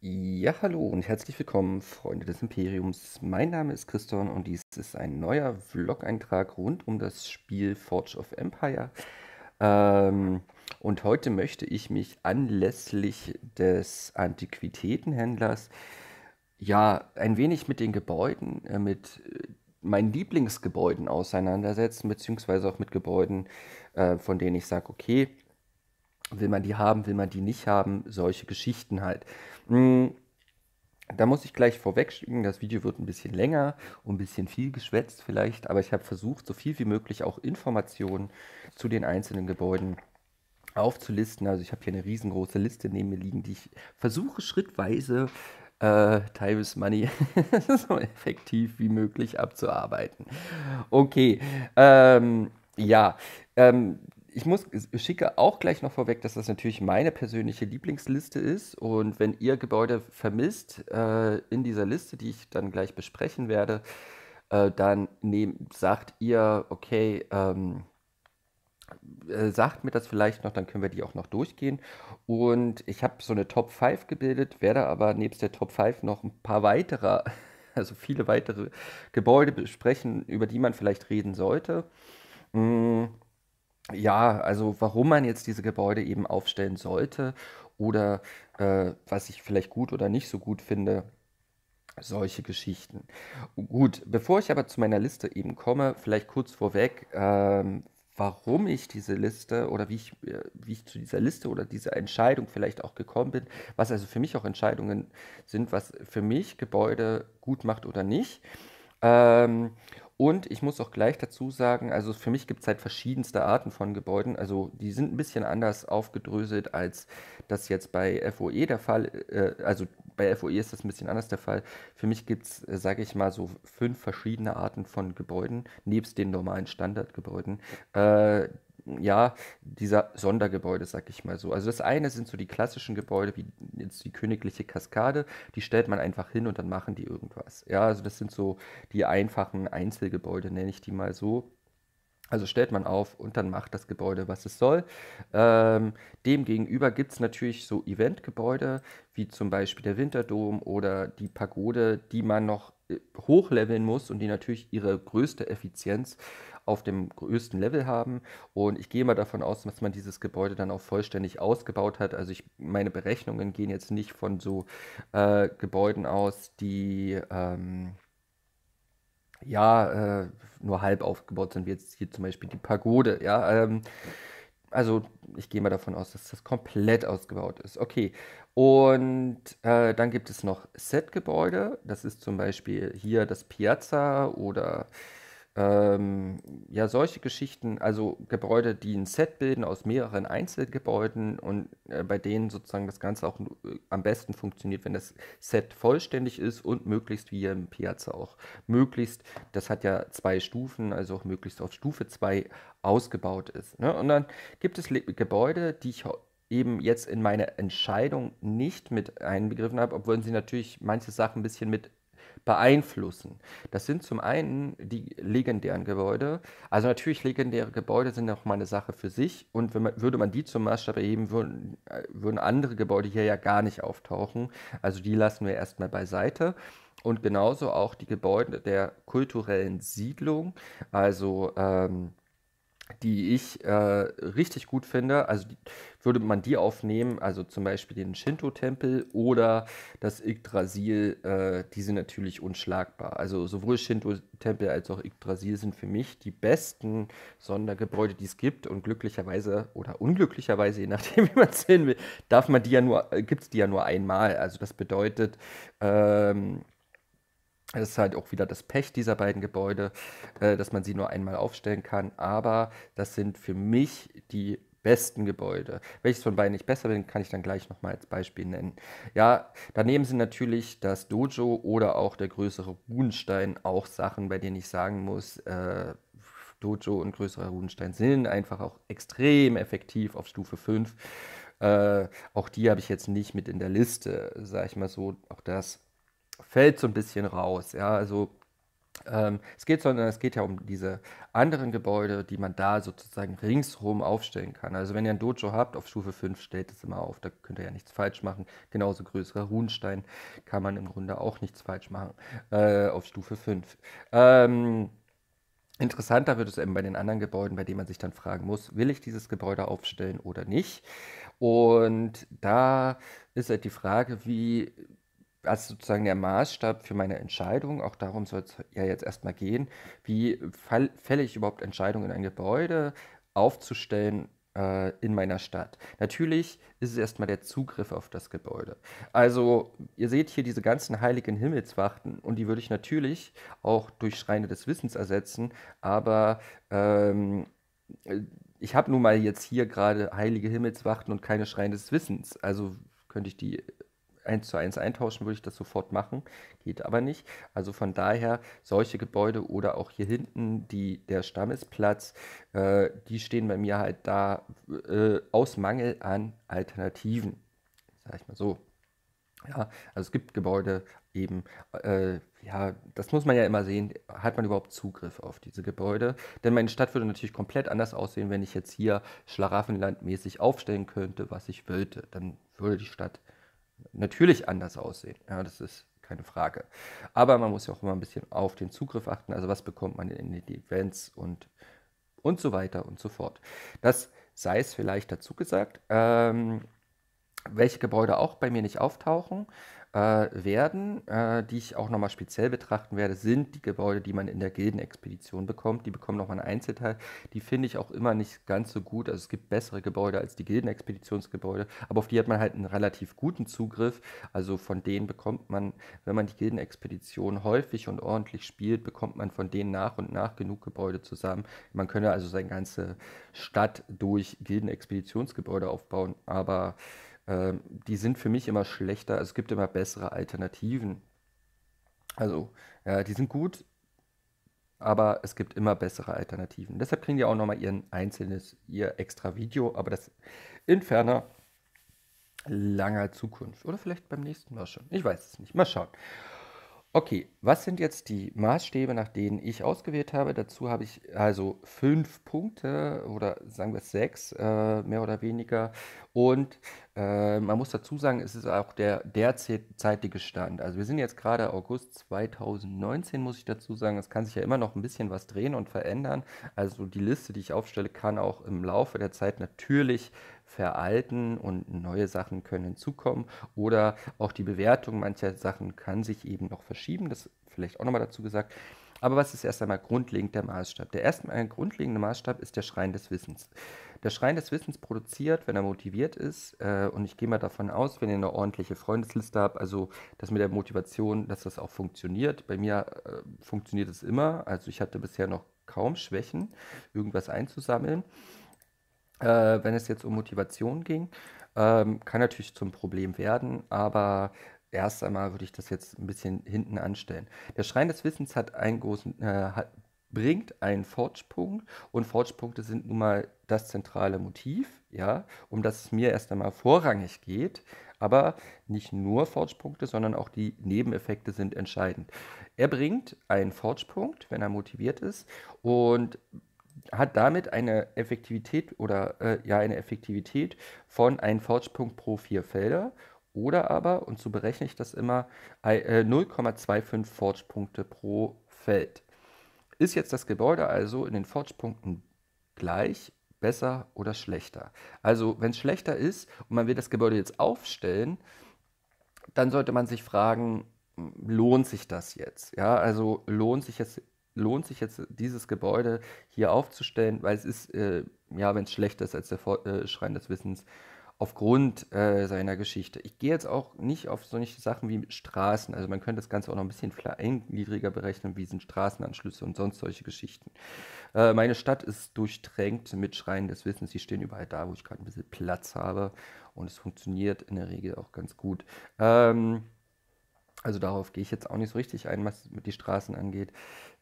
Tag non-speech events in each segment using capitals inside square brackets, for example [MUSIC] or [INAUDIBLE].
Ja, hallo und herzlich willkommen, Freunde des Imperiums. Mein Name ist Christian und dies ist ein neuer Vlog-Eintrag rund um das Spiel Forge of Empire. Ähm, und heute möchte ich mich anlässlich des Antiquitätenhändlers ja ein wenig mit den Gebäuden, äh, mit äh, meinen Lieblingsgebäuden auseinandersetzen, beziehungsweise auch mit Gebäuden, äh, von denen ich sage, okay, will man die haben, will man die nicht haben, solche Geschichten halt. Mm, da muss ich gleich vorweg schicken, das Video wird ein bisschen länger und ein bisschen viel geschwätzt vielleicht, aber ich habe versucht, so viel wie möglich auch Informationen zu den einzelnen Gebäuden aufzulisten. Also ich habe hier eine riesengroße Liste neben mir liegen, die ich versuche schrittweise äh, Time Money [LAUGHS] so effektiv wie möglich abzuarbeiten. Okay, ähm, ja, ähm, ich muss schicke auch gleich noch vorweg, dass das natürlich meine persönliche Lieblingsliste ist. Und wenn ihr Gebäude vermisst äh, in dieser Liste, die ich dann gleich besprechen werde, äh, dann nehm, sagt ihr, okay, ähm, äh, sagt mir das vielleicht noch, dann können wir die auch noch durchgehen. Und ich habe so eine Top 5 gebildet, werde aber nebst der Top 5 noch ein paar weitere, [LAUGHS] also viele weitere Gebäude besprechen, über die man vielleicht reden sollte. Mmh ja, also warum man jetzt diese Gebäude eben aufstellen sollte oder äh, was ich vielleicht gut oder nicht so gut finde, solche Geschichten. Gut, bevor ich aber zu meiner Liste eben komme, vielleicht kurz vorweg, ähm, warum ich diese Liste oder wie ich, äh, wie ich zu dieser Liste oder dieser Entscheidung vielleicht auch gekommen bin, was also für mich auch Entscheidungen sind, was für mich Gebäude gut macht oder nicht. Ähm, und ich muss auch gleich dazu sagen, also für mich gibt es halt verschiedenste Arten von Gebäuden. Also die sind ein bisschen anders aufgedröselt, als das jetzt bei FOE der Fall äh, Also bei FOE ist das ein bisschen anders der Fall. Für mich gibt es, äh, sage ich mal, so fünf verschiedene Arten von Gebäuden, nebst den normalen Standardgebäuden. Äh, ja, dieser Sondergebäude, sag ich mal so. Also das eine sind so die klassischen Gebäude, wie jetzt die königliche Kaskade, die stellt man einfach hin und dann machen die irgendwas. Ja, also das sind so die einfachen Einzelgebäude, nenne ich die mal so. Also stellt man auf und dann macht das Gebäude, was es soll. Ähm, Demgegenüber gibt es natürlich so Eventgebäude, wie zum Beispiel der Winterdom oder die Pagode, die man noch äh, hochleveln muss und die natürlich ihre größte Effizienz auf dem größten Level haben. Und ich gehe mal davon aus, dass man dieses Gebäude dann auch vollständig ausgebaut hat. Also ich, meine Berechnungen gehen jetzt nicht von so äh, Gebäuden aus, die ähm, ja äh, nur halb aufgebaut sind, wie jetzt hier zum Beispiel die Pagode. Ja, ähm, also ich gehe mal davon aus, dass das komplett ausgebaut ist. Okay, und äh, dann gibt es noch Set-Gebäude. Das ist zum Beispiel hier das Piazza oder ähm, ja, solche Geschichten, also Gebäude, die ein Set bilden aus mehreren Einzelgebäuden und äh, bei denen sozusagen das Ganze auch äh, am besten funktioniert, wenn das Set vollständig ist und möglichst wie im Piazza auch möglichst, das hat ja zwei Stufen, also auch möglichst auf Stufe 2 ausgebaut ist. Ne? Und dann gibt es Le Gebäude, die ich eben jetzt in meine Entscheidung nicht mit einbegriffen habe, obwohl sie natürlich manche Sachen ein bisschen mit beeinflussen. Das sind zum einen die legendären Gebäude. Also natürlich legendäre Gebäude sind auch mal eine Sache für sich und wenn man, würde man die zum Maßstab erheben, würden, äh, würden andere Gebäude hier ja gar nicht auftauchen. Also die lassen wir erstmal beiseite und genauso auch die Gebäude der kulturellen Siedlung, also ähm, die ich äh, richtig gut finde. Also die, würde man die aufnehmen, also zum Beispiel den Shinto-Tempel oder das Yggdrasil, äh, die sind natürlich unschlagbar. Also sowohl Shinto-Tempel als auch Yggdrasil sind für mich die besten Sondergebäude, die es gibt. Und glücklicherweise oder unglücklicherweise, [LAUGHS] je nachdem, wie man es sehen will, darf man die ja nur, äh, gibt es die ja nur einmal. Also das bedeutet, ähm, das ist halt auch wieder das Pech dieser beiden Gebäude, äh, dass man sie nur einmal aufstellen kann. Aber das sind für mich die besten Gebäude. Welches von beiden ich besser bin, kann ich dann gleich nochmal als Beispiel nennen. Ja, daneben sind natürlich das Dojo oder auch der größere Runenstein auch Sachen, bei denen ich sagen muss, äh, Dojo und größerer Runenstein sind einfach auch extrem effektiv auf Stufe 5. Äh, auch die habe ich jetzt nicht mit in der Liste, sage ich mal so. Auch das fällt so ein bisschen raus. Ja, also ähm, es geht sondern es geht ja um diese anderen Gebäude, die man da sozusagen ringsrum aufstellen kann. Also wenn ihr ein Dojo habt, auf Stufe 5 stellt es immer auf, da könnt ihr ja nichts falsch machen. Genauso größere Runstein kann man im Grunde auch nichts falsch machen äh, auf Stufe 5. Ähm, interessanter wird es eben bei den anderen Gebäuden, bei denen man sich dann fragen muss, will ich dieses Gebäude aufstellen oder nicht? Und da ist halt die Frage, wie also sozusagen der Maßstab für meine Entscheidung, auch darum soll es ja jetzt erstmal gehen, wie fälle ich überhaupt Entscheidungen in ein Gebäude aufzustellen äh, in meiner Stadt. Natürlich ist es erstmal der Zugriff auf das Gebäude. Also ihr seht hier diese ganzen heiligen Himmelswachten und die würde ich natürlich auch durch Schreine des Wissens ersetzen, aber ähm, äh, ich habe nun mal jetzt hier gerade heilige Himmelswachten und keine Schreine des Wissens. Also könnte ich die eins zu eins eintauschen, würde ich das sofort machen. Geht aber nicht. Also von daher, solche Gebäude oder auch hier hinten die, der Stammesplatz, äh, die stehen bei mir halt da äh, aus Mangel an Alternativen. Sag ich mal so. Ja, also es gibt Gebäude eben, äh, ja, das muss man ja immer sehen, hat man überhaupt Zugriff auf diese Gebäude? Denn meine Stadt würde natürlich komplett anders aussehen, wenn ich jetzt hier Schlaraffenland mäßig aufstellen könnte, was ich wollte. Dann würde die Stadt natürlich anders aussehen. Ja, das ist keine Frage. Aber man muss ja auch immer ein bisschen auf den Zugriff achten. Also was bekommt man in den Events und, und so weiter und so fort. Das sei es vielleicht dazu gesagt. Ähm, welche Gebäude auch bei mir nicht auftauchen äh, werden, äh, die ich auch nochmal speziell betrachten werde, sind die Gebäude, die man in der Gildenexpedition bekommt. Die bekommen nochmal einen Einzelteil. Die finde ich auch immer nicht ganz so gut. Also es gibt bessere Gebäude als die Gildenexpeditionsgebäude, aber auf die hat man halt einen relativ guten Zugriff. Also von denen bekommt man, wenn man die Gildenexpedition häufig und ordentlich spielt, bekommt man von denen nach und nach genug Gebäude zusammen. Man könne also seine ganze Stadt durch Gildenexpeditionsgebäude aufbauen, aber ähm, die sind für mich immer schlechter. Also es gibt immer bessere Alternativen. Also, ja, die sind gut, aber es gibt immer bessere Alternativen. Deshalb kriegen die auch nochmal ihren einzelnes, ihr extra Video, aber das in ferner langer Zukunft. Oder vielleicht beim nächsten Mal schon. Ich weiß es nicht. Mal schauen. Okay, was sind jetzt die Maßstäbe, nach denen ich ausgewählt habe? Dazu habe ich also fünf Punkte oder sagen wir sechs, äh, mehr oder weniger. Und äh, man muss dazu sagen, es ist auch der derzeitige Stand. Also wir sind jetzt gerade August 2019, muss ich dazu sagen. Es kann sich ja immer noch ein bisschen was drehen und verändern. Also die Liste, die ich aufstelle, kann auch im Laufe der Zeit natürlich veralten und neue Sachen können hinzukommen oder auch die Bewertung mancher Sachen kann sich eben noch verschieben. Das vielleicht auch nochmal dazu gesagt. Aber was ist erst einmal grundlegend der Maßstab? Der erstmal grundlegende Maßstab ist der Schrein des Wissens. Der Schrein des Wissens produziert, wenn er motiviert ist, äh, und ich gehe mal davon aus, wenn ihr eine ordentliche Freundesliste habt, also das mit der Motivation, dass das auch funktioniert. Bei mir äh, funktioniert es immer, also ich hatte bisher noch kaum Schwächen, irgendwas einzusammeln äh, wenn es jetzt um Motivation ging. Ähm, kann natürlich zum Problem werden, aber erst einmal würde ich das jetzt ein bisschen hinten anstellen. Der Schrein des Wissens hat einen großen, äh, hat, bringt einen Fortschpunkt und Fortschpunkte sind nun mal das zentrale Motiv, ja, um das es mir erst einmal vorrangig geht. Aber nicht nur Fortschpunkte, sondern auch die Nebeneffekte sind entscheidend. Er bringt einen Fortschpunkt, wenn er motiviert ist und hat damit eine Effektivität oder äh, ja eine Effektivität von einem Fortpunkt pro vier Felder oder aber, und so berechne ich das immer, 0,25 äh, Fortpunkte pro Feld. Ist jetzt das Gebäude also in den Fortpunkten gleich, besser oder schlechter? Also wenn es schlechter ist und man will das Gebäude jetzt aufstellen, dann sollte man sich fragen, hm, lohnt sich das jetzt? Ja, also lohnt sich jetzt lohnt sich jetzt dieses Gebäude hier aufzustellen, weil es ist, äh, ja, wenn es schlechter ist als der Vor äh, Schrein des Wissens, aufgrund äh, seiner Geschichte. Ich gehe jetzt auch nicht auf solche Sachen wie Straßen. Also man könnte das Ganze auch noch ein bisschen feingliedriger berechnen, wie sind Straßenanschlüsse und sonst solche Geschichten. Äh, meine Stadt ist durchtränkt mit Schreien des Wissens. Die stehen überall da, wo ich gerade ein bisschen Platz habe. Und es funktioniert in der Regel auch ganz gut. Ähm, also darauf gehe ich jetzt auch nicht so richtig ein, was die Straßen angeht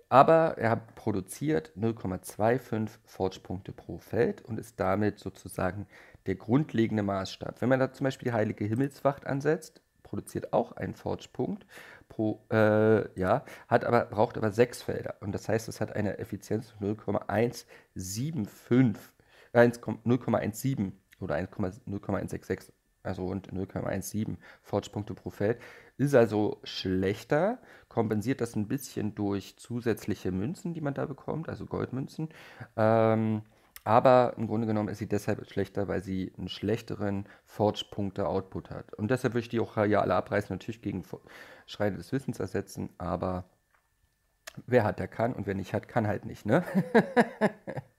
aber er produziert 0,25 Forge-Punkte pro Feld und ist damit sozusagen der grundlegende Maßstab. Wenn man da zum Beispiel die Heilige Himmelswacht ansetzt, produziert auch einen Forge-Punkt pro, äh, ja, hat aber, braucht aber sechs Felder. Und das heißt, es hat eine Effizienz von 0,175, äh, 0,17 oder 0,166, also rund 0,17 Forge-Punkte pro Feld. Ist also schlechter, kompensiert das ein bisschen durch zusätzliche Münzen, die man da bekommt, also Goldmünzen. Ähm, aber im Grunde genommen ist sie deshalb schlechter, weil sie einen schlechteren Forge-Punkte-Output hat. Und deshalb würde ich die auch ja alle abreißen, natürlich gegen Schreine des Wissens ersetzen, aber wer hat, der kann und wer nicht hat, kann halt nicht, ne?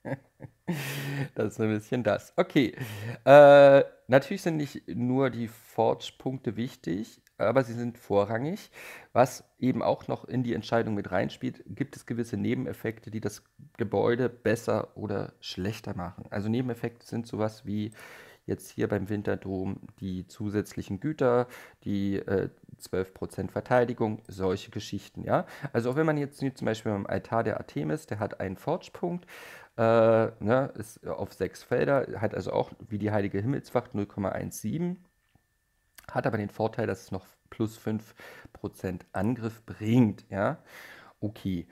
[LAUGHS] das ist ein bisschen das. Okay. Äh, natürlich sind nicht nur die Forge-Punkte wichtig, aber sie sind vorrangig. Was eben auch noch in die Entscheidung mit reinspielt, gibt es gewisse Nebeneffekte, die das Gebäude besser oder schlechter machen. Also Nebeneffekte sind sowas wie jetzt hier beim Winterdom die zusätzlichen Güter, die äh, 12% Verteidigung, solche Geschichten, ja. Also auch wenn man jetzt zum Beispiel beim Altar der Artemis, der hat einen Forge-Punkt, äh, ne, ist auf sechs Felder, hat also auch wie die Heilige Himmelswacht 0,17 hat aber den Vorteil, dass es noch plus 5% Angriff bringt. Ja? Okay,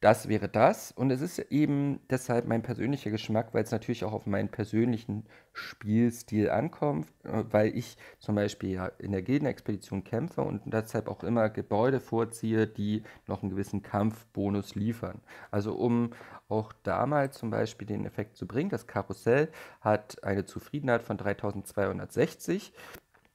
das wäre das. Und es ist eben deshalb mein persönlicher Geschmack, weil es natürlich auch auf meinen persönlichen Spielstil ankommt, äh, weil ich zum Beispiel ja in der Gildenexpedition kämpfe und deshalb auch immer Gebäude vorziehe, die noch einen gewissen Kampfbonus liefern. Also um auch damals zum Beispiel den Effekt zu bringen, das Karussell hat eine Zufriedenheit von 3260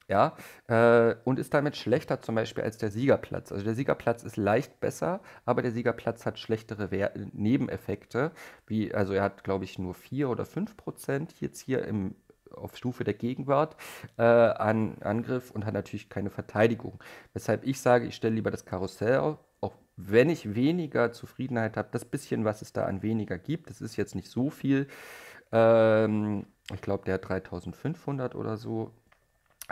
ja, äh, und ist damit schlechter zum Beispiel als der Siegerplatz. Also der Siegerplatz ist leicht besser, aber der Siegerplatz hat schlechtere Wer Nebeneffekte, wie, also er hat, glaube ich, nur 4 oder 5 Prozent jetzt hier im, auf Stufe der Gegenwart äh, an Angriff und hat natürlich keine Verteidigung. Weshalb ich sage, ich stelle lieber das Karussell auf, auch wenn ich weniger Zufriedenheit habe, das bisschen, was es da an weniger gibt, das ist jetzt nicht so viel. Ähm, ich glaube, der hat 3500 oder so,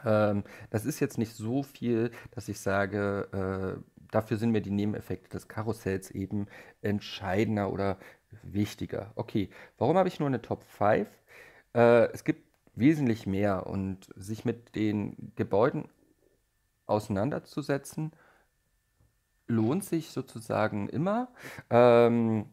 ähm, das ist jetzt nicht so viel, dass ich sage, äh, dafür sind mir die Nebeneffekte des Karussells eben entscheidender oder wichtiger. Okay, warum habe ich nur eine Top 5? Äh, es gibt wesentlich mehr und sich mit den Gebäuden auseinanderzusetzen, lohnt sich sozusagen immer. Ähm,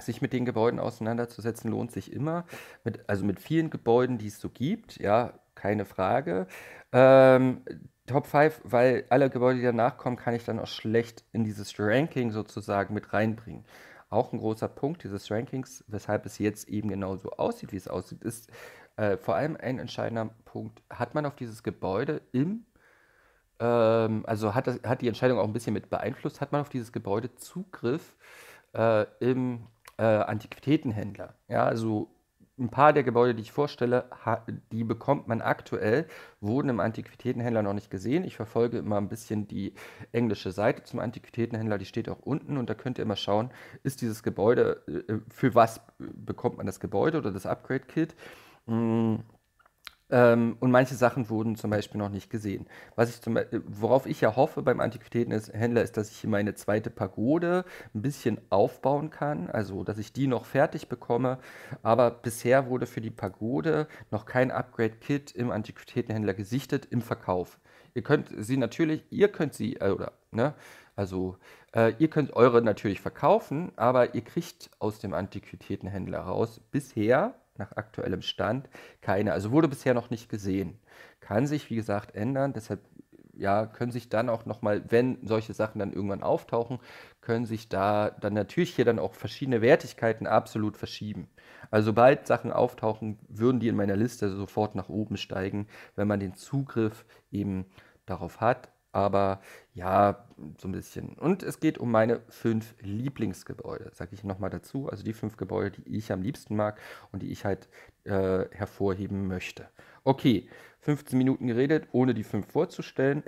sich mit den Gebäuden auseinanderzusetzen lohnt sich immer. Mit, also mit vielen Gebäuden, die es so gibt, ja, keine Frage. Ähm, Top 5, weil alle Gebäude, die danach kommen, kann ich dann auch schlecht in dieses Ranking sozusagen mit reinbringen. Auch ein großer Punkt dieses Rankings, weshalb es jetzt eben genau so aussieht, wie es aussieht, ist äh, vor allem ein entscheidender Punkt. Hat man auf dieses Gebäude im ähm, also hat, das, hat die Entscheidung auch ein bisschen mit beeinflusst, hat man auf dieses Gebäude Zugriff äh, im äh, Antiquitätenhändler. Ja, also ein paar der Gebäude, die ich vorstelle, die bekommt man aktuell, wurden im Antiquitätenhändler noch nicht gesehen. Ich verfolge immer ein bisschen die englische Seite zum Antiquitätenhändler, die steht auch unten und da könnt ihr immer schauen, ist dieses Gebäude, äh, äh, für was bekommt man das Gebäude oder das Upgrade-Kit? Hm, ähm, und manche Sachen wurden zum Beispiel noch nicht gesehen. Was ich zum, worauf ich ja hoffe beim Antiquitätenhändler ist, dass ich hier meine zweite Pagode ein bisschen aufbauen kann, also dass ich die noch fertig bekomme. Aber bisher wurde für die Pagode noch kein Upgrade-Kit im Antiquitätenhändler gesichtet im Verkauf. Ihr könnt sie natürlich, ihr könnt sie, äh, oder, ne, also äh, ihr könnt eure natürlich verkaufen, aber ihr kriegt aus dem Antiquitätenhändler raus bisher nach aktuellem Stand keine. Also wurde bisher noch nicht gesehen. Kann sich, wie gesagt, ändern. Deshalb ja, können sich dann auch nochmal, wenn solche Sachen dann irgendwann auftauchen, können sich da dann natürlich hier dann auch verschiedene Wertigkeiten absolut verschieben. Also sobald Sachen auftauchen, würden die in meiner Liste sofort nach oben steigen, wenn man den Zugriff eben darauf hat aber ja, so ein bisschen. Und es geht um meine fünf Lieblingsgebäude, sage ich nochmal dazu. Also die fünf Gebäude, die ich am liebsten mag und die ich halt äh, hervorheben möchte. Okay, 15 Minuten geredet, ohne die fünf vorzustellen.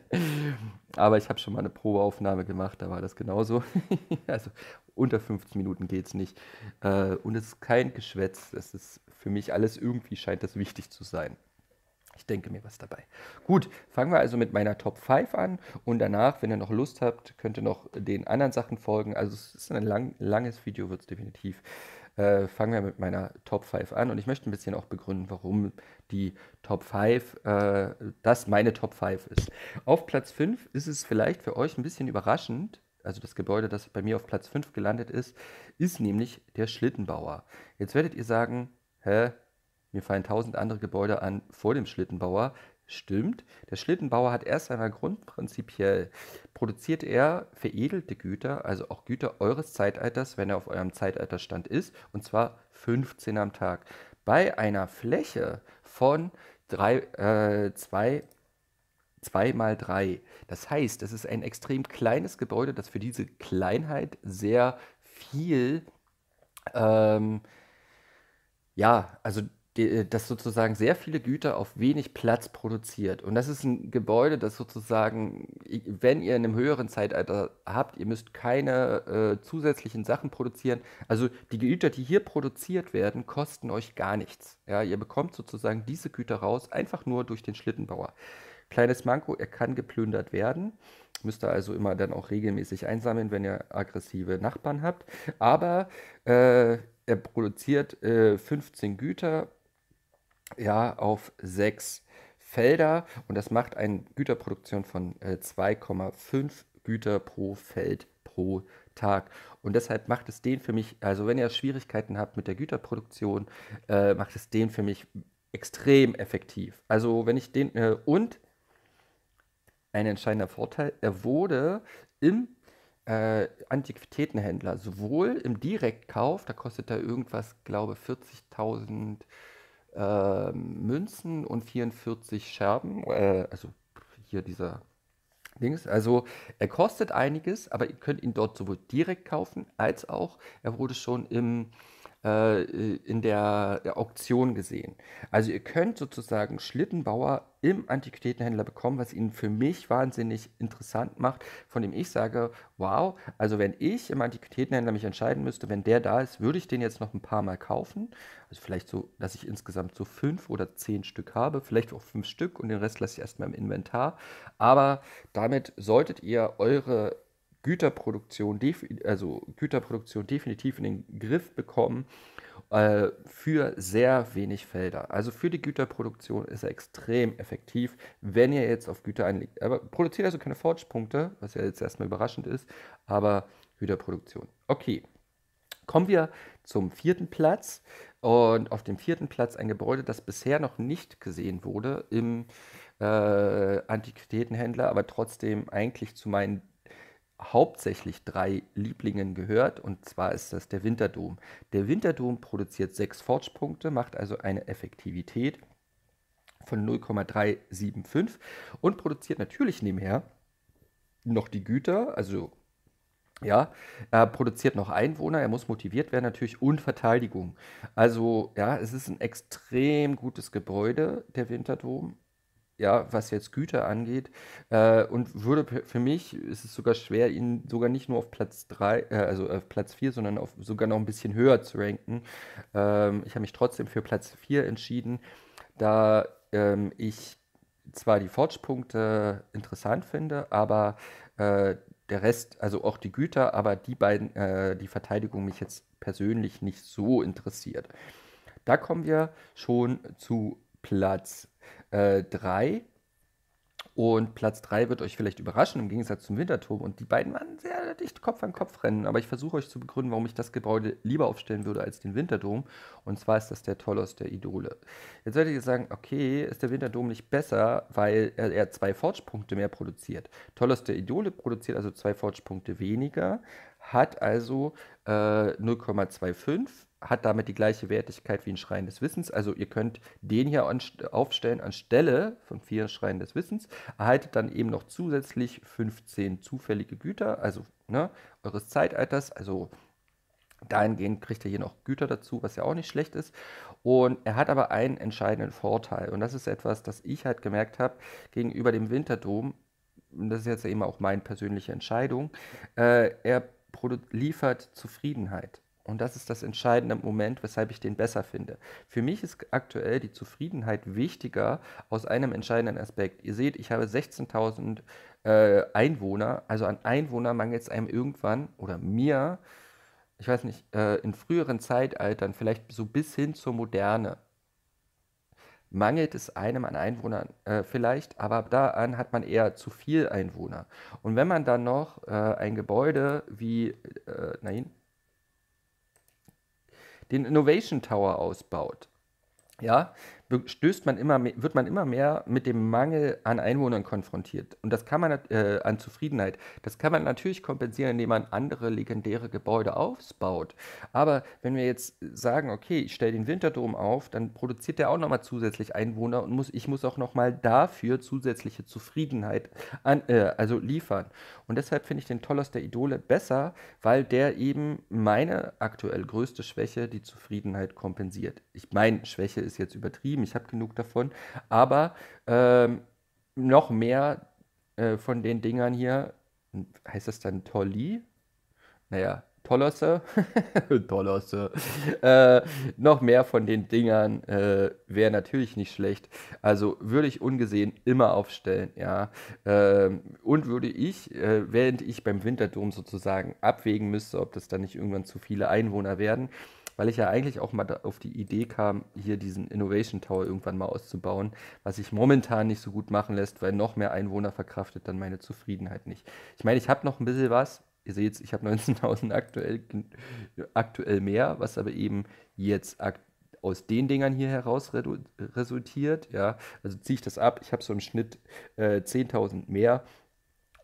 [LAUGHS] aber ich habe schon mal eine Probeaufnahme gemacht, da war das genauso. [LAUGHS] also unter 15 Minuten geht es nicht. Äh, und es ist kein Geschwätz, es ist für mich alles irgendwie scheint das wichtig zu sein. Ich denke mir was dabei. Gut, fangen wir also mit meiner Top 5 an und danach, wenn ihr noch Lust habt, könnt ihr noch den anderen Sachen folgen. Also es ist ein lang, langes Video, wird es definitiv. Äh, fangen wir mit meiner Top 5 an und ich möchte ein bisschen auch begründen, warum die Top 5, äh, das meine Top 5 ist. Auf Platz 5 ist es vielleicht für euch ein bisschen überraschend, also das Gebäude, das bei mir auf Platz 5 gelandet ist, ist nämlich der Schlittenbauer. Jetzt werdet ihr sagen, hä, mir fallen tausend andere Gebäude an vor dem Schlittenbauer. Stimmt, der Schlittenbauer hat erst einmal grundprinzipiell produziert er veredelte Güter, also auch Güter eures Zeitalters, wenn er auf eurem Zeitalterstand ist, und zwar 15 am Tag. Bei einer Fläche von 2 äh, mal 3. Das heißt, es ist ein extrem kleines Gebäude, das für diese Kleinheit sehr viel, ähm, ja, also äh, das sozusagen sehr viele Güter auf wenig Platz produziert. Und das ist ein Gebäude, das sozusagen, wenn ihr in einem höheren Zeitalter habt, ihr müsst keine äh, zusätzlichen Sachen produzieren. Also die Güter, die hier produziert werden, kosten euch gar nichts. Ja, ihr bekommt sozusagen diese Güter raus, einfach nur durch den Schlittenbauer. Kleines Manko, er kann geplündert werden. Müsst ihr also immer dann auch regelmäßig einsammeln, wenn ihr aggressive Nachbarn habt. Aber äh, er produziert äh, 15 Güter ja, auf sechs Felder und das macht eine Güterproduktion von äh, 2,5 Güter pro Feld pro Tag. Und deshalb macht es den für mich, also wenn ihr Schwierigkeiten habt mit der Güterproduktion, äh, macht es den für mich extrem effektiv. Also wenn ich den äh, und ein entscheidender Vorteil, er wurde im äh, Antiquitätenhändler sowohl im Direktkauf, da kostet er irgendwas, glaube 40.000 äh, Münzen und 44 Scherben, äh, also hier dieser Dings. Also er kostet einiges, aber ihr könnt ihn dort sowohl direkt kaufen als auch, er wurde schon im äh, äh, in der, der Auktion gesehen. Also ihr könnt sozusagen Schlittenbauer im Antiquitätenhändler bekommen, was ihn für mich wahnsinnig interessant macht, von dem ich sage, wow, also wenn ich im Antiquitätenhändler mich entscheiden müsste, wenn der da ist, würde ich den jetzt noch ein paar Mal kaufen. Also vielleicht so, dass ich insgesamt so fünf oder zehn Stück habe, vielleicht auch fünf Stück und den Rest lasse ich erstmal im Inventar. Aber damit solltet ihr eure Güterproduktion, also Güterproduktion definitiv in den Griff bekommen äh, für sehr wenig Felder. Also für die Güterproduktion ist er extrem effektiv, wenn ihr jetzt auf Güter einlegt. Aber produziert also keine Forge-Punkte, was ja jetzt erstmal überraschend ist, aber Güterproduktion. Okay, kommen wir zum vierten Platz. Und auf dem vierten Platz ein Gebäude, das bisher noch nicht gesehen wurde im äh, Antiquitätenhändler, aber trotzdem eigentlich zu meinen hauptsächlich drei Lieblingen gehört, und zwar ist das der Winterdom. Der Winterdom produziert sechs Fortschpunkte, macht also eine Effektivität von 0,375 und produziert natürlich nebenher noch die Güter, also ja, er produziert noch Einwohner, er muss motiviert werden natürlich und Verteidigung. Also ja, es ist ein extrem gutes Gebäude, der Winterdom ja, was jetzt Güter angeht. Äh, und würde für mich, ist es sogar schwer, ihn sogar nicht nur auf Platz 3, äh, also auf Platz 4, sondern auf sogar noch ein bisschen höher zu ranken. Ähm, ich habe mich trotzdem für Platz 4 entschieden, da ähm, ich zwar die Fortschritte interessant finde, aber äh, der Rest, also auch die Güter, aber die beiden, äh, die Verteidigung mich jetzt persönlich nicht so interessiert. Da kommen wir schon zu Platz 3. Äh, Und Platz 3 wird euch vielleicht überraschen, im Gegensatz zum Winterturm. Und die beiden waren sehr dicht Kopf an Kopf rennen. Aber ich versuche euch zu begründen, warum ich das Gebäude lieber aufstellen würde als den Winterturm. Und zwar ist das der Tollos der Idole. Jetzt werdet ihr sagen, okay, ist der Winterturm nicht besser, weil er, er zwei Forge-Punkte mehr produziert. Tollos der Idole produziert also zwei Forge-Punkte weniger, hat also äh, 0,25 hat damit die gleiche Wertigkeit wie ein Schrein des Wissens. Also ihr könnt den hier aufstellen anstelle von vier Schreien des Wissens, erhaltet dann eben noch zusätzlich 15 zufällige Güter, also ne, eures Zeitalters, also dahingehend kriegt ihr hier noch Güter dazu, was ja auch nicht schlecht ist. Und er hat aber einen entscheidenden Vorteil und das ist etwas, das ich halt gemerkt habe gegenüber dem Winterdom. Das ist jetzt eben auch meine persönliche Entscheidung. Äh, er liefert Zufriedenheit. Und das ist das entscheidende Moment, weshalb ich den besser finde. Für mich ist aktuell die Zufriedenheit wichtiger aus einem entscheidenden Aspekt. Ihr seht, ich habe 16.000 äh, Einwohner. Also an Einwohner mangelt es einem irgendwann oder mir, ich weiß nicht, äh, in früheren Zeitaltern, vielleicht so bis hin zur Moderne, mangelt es einem an Einwohnern äh, vielleicht, aber da an hat man eher zu viel Einwohner. Und wenn man dann noch äh, ein Gebäude wie, äh, nein, den Innovation Tower ausbaut. Ja, stößt man immer mehr, wird man immer mehr mit dem Mangel an Einwohnern konfrontiert. Und das kann man äh, an Zufriedenheit. Das kann man natürlich kompensieren, indem man andere legendäre Gebäude aufbaut. Aber wenn wir jetzt sagen, okay, ich stelle den Winterdom auf, dann produziert der auch nochmal zusätzlich Einwohner und muss, ich muss auch nochmal dafür zusätzliche Zufriedenheit an, äh, also liefern. Und deshalb finde ich den Tollos der Idole besser, weil der eben meine aktuell größte Schwäche, die Zufriedenheit, kompensiert. Ich meine, Schwäche ist jetzt übertrieben übertrieben, ich habe genug davon. Aber ähm, noch mehr äh, von den Dingern hier, heißt das dann Tolli? Naja, Tollosse? [LAUGHS] Tollosse. äh, noch mehr von den Dingern äh, wäre natürlich nicht schlecht. Also würde ich ungesehen immer aufstellen, ja. Ähm, und würde ich, äh, während ich beim Winterdom sozusagen abwägen müsste, ob das dann nicht irgendwann zu viele Einwohner werden, weil ich ja eigentlich auch mal auf die Idee kam, hier diesen Innovation Tower irgendwann mal auszubauen, was sich momentan nicht so gut machen lässt, weil noch mehr Einwohner verkraftet dann meine Zufriedenheit nicht. Ich meine, ich habe noch ein bisschen was. Ihr seht, ich habe [LAUGHS] 19.000 aktuell, aktuell mehr, was aber eben jetzt aus den Dingern hier heraus resultiert. Ja, also ziehe ich das ab. Ich habe so im Schnitt äh, 10.000 mehr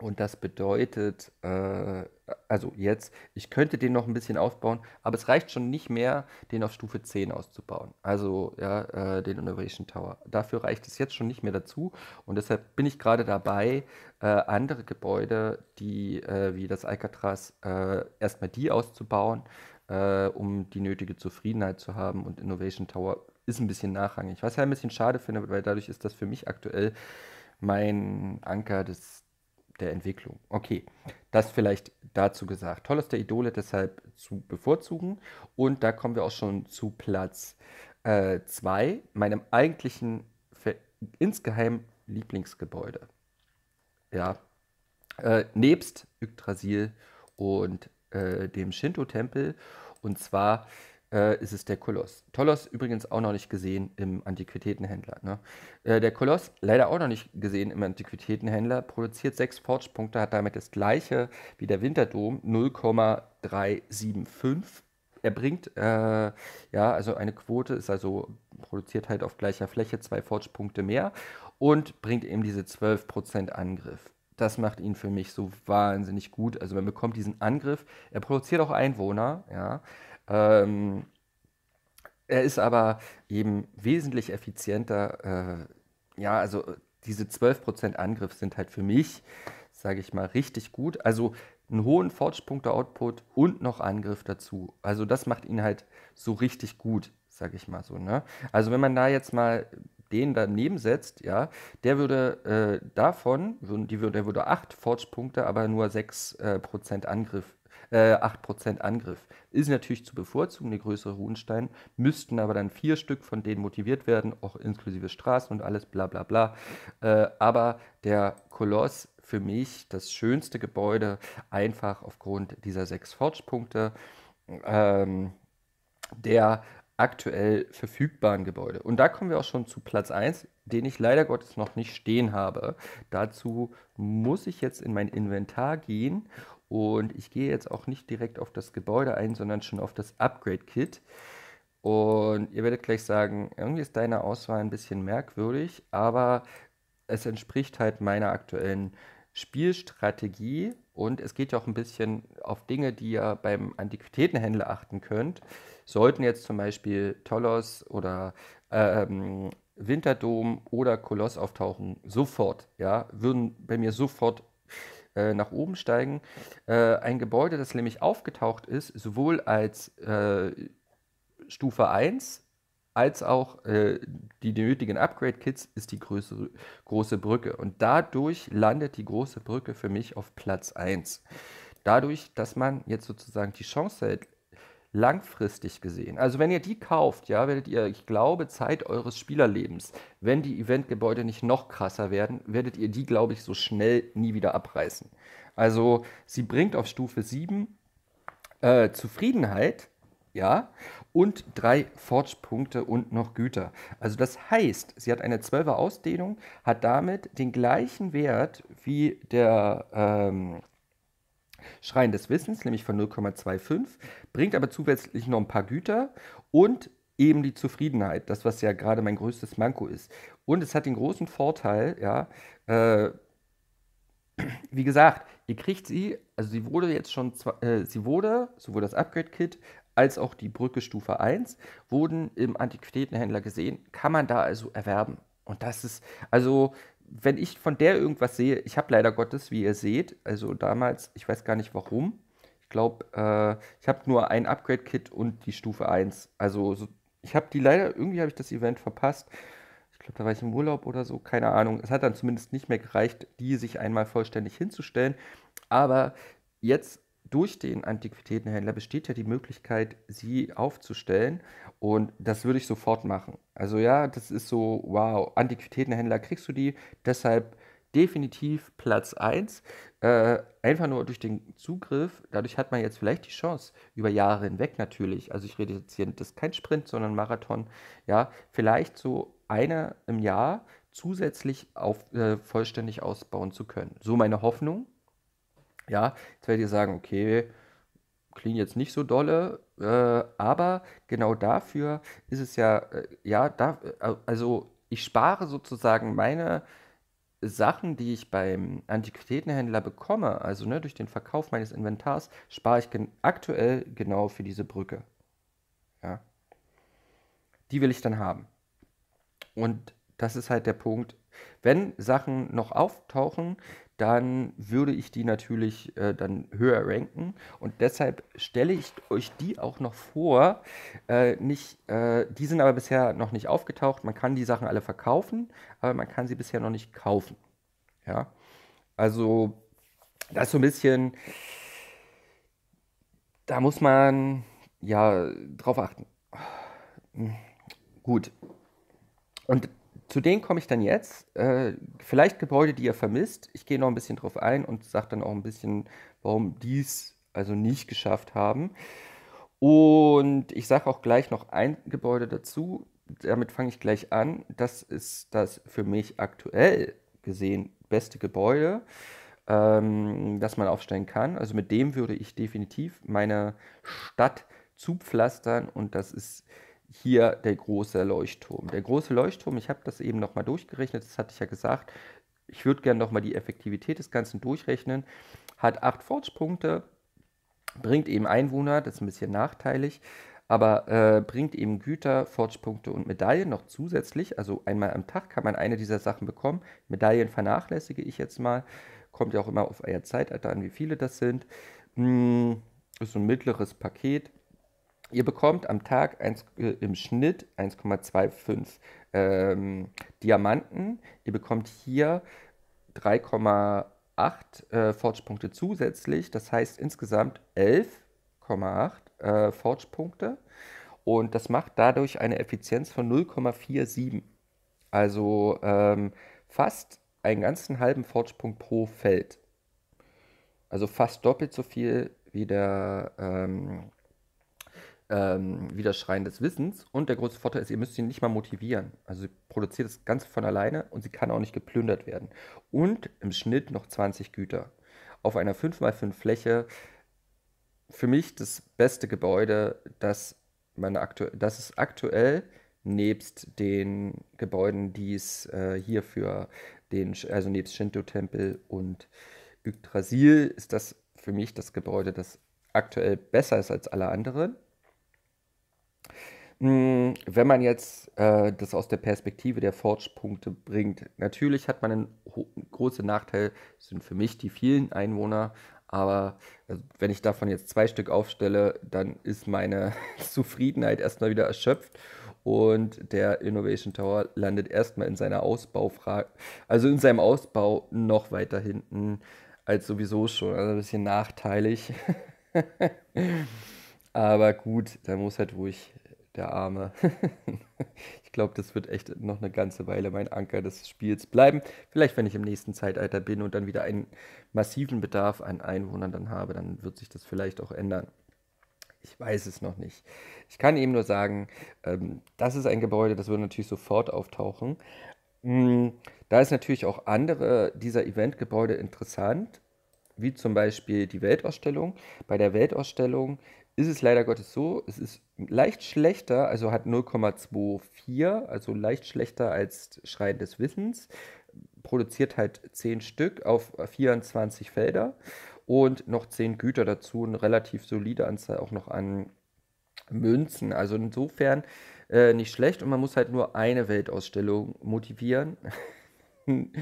und das bedeutet, äh, also jetzt, ich könnte den noch ein bisschen aufbauen, aber es reicht schon nicht mehr, den auf Stufe 10 auszubauen. Also ja, äh, den Innovation Tower. Dafür reicht es jetzt schon nicht mehr dazu. Und deshalb bin ich gerade dabei, äh, andere Gebäude, die äh, wie das Alcatraz, äh, erstmal die auszubauen, äh, um die nötige Zufriedenheit zu haben. Und Innovation Tower ist ein bisschen nachrangig. Was ich ein bisschen schade finde, weil dadurch ist das für mich aktuell mein Anker des der Entwicklung. Okay, das vielleicht dazu gesagt. der Idole deshalb zu bevorzugen. Und da kommen wir auch schon zu Platz 2, äh, meinem eigentlichen insgeheim Lieblingsgebäude. Ja, äh, nebst Yggdrasil und äh, dem Shinto-Tempel. Und zwar äh, ist es der Koloss. Tolos übrigens auch noch nicht gesehen im Antiquitätenhändler. Ne? Äh, der Koloss, leider auch noch nicht gesehen im Antiquitätenhändler, produziert sechs Forge-Punkte, hat damit das gleiche wie der Winterdom, 0,375. Er bringt, äh, ja, also eine Quote ist also produziert halt auf gleicher Fläche zwei Forge-Punkte mehr und bringt eben diese 12% Angriff das macht ihn für mich so wahnsinnig gut. Also man bekommt diesen Angriff. Er produziert auch Einwohner, ja. Ähm, er ist aber eben wesentlich effizienter. Äh, ja, also diese 12% Angriff sind halt für mich, sage ich mal, richtig gut. Also einen hohen Forge-Punkte-Output und noch Angriff dazu. Also das macht ihn halt so richtig gut, sage ich mal so. Ne? Also wenn man da jetzt mal den daneben setzt, ja, der würde äh, davon, die würde, der würde 8 Forge-Punkte, aber nur 6% äh, Prozent Angriff äh, 8% Angriff. Ist natürlich zu bevorzugen, eine größere Runstein, müssten aber dann vier Stück von denen motiviert werden, auch inklusive Straßen und alles, bla bla bla. Äh, aber der Koloss für mich das schönste Gebäude, einfach aufgrund dieser sechs Forge-Punkte ähm, der aktuell verfügbaren Gebäude. Und da kommen wir auch schon zu Platz 1, den ich leider Gottes noch nicht stehen habe. Dazu muss ich jetzt in mein Inventar gehen und ich gehe jetzt auch nicht direkt auf das Gebäude ein, sondern schon auf das Upgrade-Kit. Und ihr werdet gleich sagen, irgendwie ist deine Auswahl ein bisschen merkwürdig, aber es entspricht halt meiner aktuellen Spielstrategie. Und es geht ja auch ein bisschen auf Dinge, die ihr beim Antiquitätenhändler achten könnt. Sollten jetzt zum Beispiel Tolos oder ähm, Winterdom oder Koloss auftauchen, sofort, ja, würden bei mir sofort äh, nach oben steigen. Äh, ein Gebäude, das nämlich aufgetaucht ist, sowohl als äh, Stufe 1 als auch äh, die nötigen Upgrade-Kits ist die größere, große Brücke. Und dadurch landet die große Brücke für mich auf Platz 1. Dadurch, dass man jetzt sozusagen die Chance hat, langfristig gesehen. Also wenn ihr die kauft, ja, werdet ihr, ich glaube, Zeit eures Spielerlebens, wenn die Eventgebäude nicht noch krasser werden, werdet ihr die, glaube ich, so schnell nie wieder abreißen. Also sie bringt auf Stufe 7 äh, Zufriedenheit, ja, und drei Forge-Punkte und noch Güter. Also das heißt, sie hat eine 12er Ausdehnung, hat damit den gleichen Wert wie der ähm, Schrein des Wissens, nämlich von 0,25, bringt aber zusätzlich noch ein paar Güter und eben die Zufriedenheit, das, was ja gerade mein größtes Manko ist. Und es hat den großen Vorteil, ja, äh, [CLEARS THROAT] wie gesagt, ihr kriegt sie, also sie wurde jetzt schon, äh, sie wurde, sowohl das Upgrade-Kit als auch die Brücke Stufe 1, wurden im Antiquitätenhändler gesehen, kann man da also erwerben. Und das ist, also wenn ich von der irgendwas sehe, ich habe leider Gottes, wie ihr seht, also damals, ich weiß gar nicht warum, ich glaube, äh, ich habe nur ein Upgrade-Kit und die Stufe 1. Also so, ich habe die leider, irgendwie habe ich das Event verpasst. Ich glaube, da war ich im Urlaub oder so, keine Ahnung. Es hat dann zumindest nicht mehr gereicht, die sich einmal vollständig hinzustellen. Aber jetzt durch den Antiquitätenhändler besteht ja die Möglichkeit, sie aufzustellen. Und das würde ich sofort machen. Also ja, das ist so, wow, Antiquitätenhändler kriegst du die. Deshalb definitiv Platz 1. Äh, einfach nur durch den Zugriff. Dadurch hat man jetzt vielleicht die Chance, über Jahre hinweg natürlich. Also ich rede jetzt hier, das ist kein Sprint, sondern Marathon. Ja, vielleicht so einer im Jahr zusätzlich auf, äh, vollständig ausbauen zu können. So meine Hoffnung. Ja, jetzt werdet ihr sagen, okay, klingt jetzt nicht so dolle, äh, aber genau dafür ist es ja, äh, ja, da, äh, also ich spare sozusagen meine Sachen, die ich beim Antiquitätenhändler bekomme, also ne, durch den Verkauf meines Inventars, spare ich gen aktuell genau für diese Brücke. Ja. Die will ich dann haben. Und das ist halt der Punkt. Wenn Sachen noch auftauchen, dann würde ich die natürlich äh, dann höher ranken. Und deshalb stelle ich euch die auch noch vor. Äh, nicht, äh, die sind aber bisher noch nicht aufgetaucht. Man kann die Sachen alle verkaufen, aber man kann sie bisher noch nicht kaufen. Ja, also das ist so ein bisschen, da muss man ja drauf achten. Hm. Gut. Und zu denen komme ich dann jetzt. Äh, vielleicht Gebäude, die ihr vermisst. Ich gehe noch ein bisschen drauf ein und sage dann auch ein bisschen, warum die es also nicht geschafft haben. Und ich sage auch gleich noch ein Gebäude dazu. Damit fange ich gleich an. Das ist das für mich aktuell gesehen beste Gebäude, ähm, das man aufstellen kann. Also mit dem würde ich definitiv meine Stadt zupflastern und das ist hier der große Leuchtturm. Der große Leuchtturm, ich habe das eben nochmal durchgerechnet, das hatte ich ja gesagt. Ich würde gerne nochmal die Effektivität des Ganzen durchrechnen. Hat 8 Fortspunkte, bringt eben Einwohner, das ist ein bisschen nachteilig, aber äh, bringt eben Güter, Fortspunkte und Medaillen noch zusätzlich. Also einmal am Tag kann man eine dieser Sachen bekommen. Medaillen vernachlässige ich jetzt mal. Kommt ja auch immer auf euer Zeitalter an, wie viele das sind. Hm, ist so ein mittleres Paket. Ihr bekommt am Tag eins, äh, im Schnitt 1,25 ähm, Diamanten. Ihr bekommt hier 3,8 äh, Forge-Punkte zusätzlich. Das heißt insgesamt 11,8 äh, Forge-Punkte. Und das macht dadurch eine Effizienz von 0,47. Also ähm, fast einen ganzen halben Forge-Punkt pro Feld. Also fast doppelt so viel wie der... Ähm, ähm, Schreien des Wissens. Und der große Vorteil ist, ihr müsst sie nicht mal motivieren. Also sie produziert es ganz von alleine und sie kann auch nicht geplündert werden. Und im Schnitt noch 20 Güter. Auf einer 5x5 Fläche für mich das beste Gebäude, das, man aktu das es aktuell nebst den Gebäuden, die es äh, hier für den, also nebst Shinto-Tempel und Yggdrasil, ist das für mich das Gebäude, das aktuell besser ist als alle anderen. Hm, wenn man jetzt äh, das aus der Perspektive der Forge-Punkte bringt, natürlich hat man einen großen Nachteil, sind für mich die vielen Einwohner, aber also, wenn ich davon jetzt zwei Stück aufstelle, dann ist meine [LAUGHS] Zufriedenheit erstmal wieder erschöpft und der Innovation Tower landet erstmal in seiner Ausbaufrage, also in seinem Ausbau noch weiter hinten als sowieso schon, also ein bisschen nachteilig. [LAUGHS] Aber gut, da muss halt ruhig der Arme. [LAUGHS] ich glaube, das wird echt noch eine ganze Weile mein Anker des Spiels bleiben. Vielleicht, wenn ich im nächsten Zeitalter bin und dann wieder einen massiven Bedarf an Einwohnern dann habe, dann wird sich das vielleicht auch ändern. Ich weiß es noch nicht. Ich kann eben nur sagen, ähm, das ist ein Gebäude, das würde natürlich sofort auftauchen. Mhm. Da ist natürlich auch andere dieser Eventgebäude interessant, wie zum Beispiel die Weltausstellung. Bei der Weltausstellung ist es leider Gottes so, es ist leicht schlechter, also hat 0,24, also leicht schlechter als Schreien des Wissens, produziert halt 10 Stück auf 24 Felder und noch 10 Güter dazu, eine relativ solide Anzahl auch noch an Münzen. Also insofern äh, nicht schlecht und man muss halt nur eine Weltausstellung motivieren. [LAUGHS]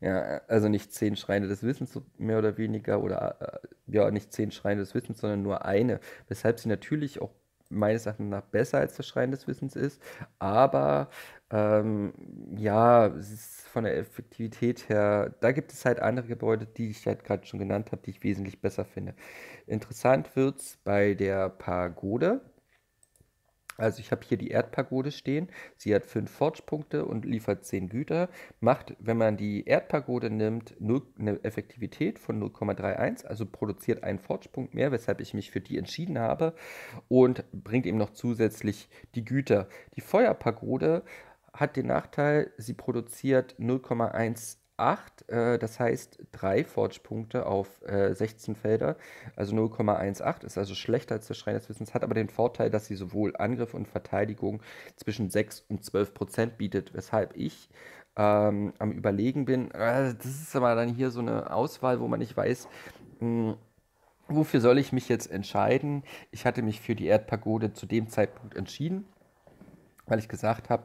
ja, also nicht zehn Schreine des Wissens, mehr oder weniger, oder äh, ja, nicht zehn Schreine des Wissens, sondern nur eine. Weshalb sie natürlich auch meines Erachtens nach besser als das Schrein des Wissens ist, aber ähm, ja, es ist von der Effektivität her, da gibt es halt andere Gebäude, die ich halt gerade schon genannt habe, die ich wesentlich besser finde. Interessant wird es bei der Pagode. Also ich habe hier die Erdpagode stehen. Sie hat 5 Forge-Punkte und liefert 10 Güter. Macht, wenn man die Erdpagode nimmt, 0, eine Effektivität von 0,31, also produziert einen Forge-Punkt mehr, weshalb ich mich für die entschieden habe und bringt eben noch zusätzlich die Güter. Die Feuerpagode hat den Nachteil, sie produziert 0,1 8, äh, das heißt 3 Forge-Punkte auf äh, 16 Felder, also 0,18, ist also schlechter als der Schrein des Wissens, hat aber den Vorteil, dass sie sowohl Angriff und Verteidigung zwischen 6 und 12 Prozent bietet, weshalb ich ähm, am Überlegen bin, äh, das ist aber dann hier so eine Auswahl, wo man nicht weiß, mh, hm, wofür soll ich mich jetzt entscheiden. Ich hatte mich für die Erdpagode zu dem Zeitpunkt entschieden, weil ich gesagt habe,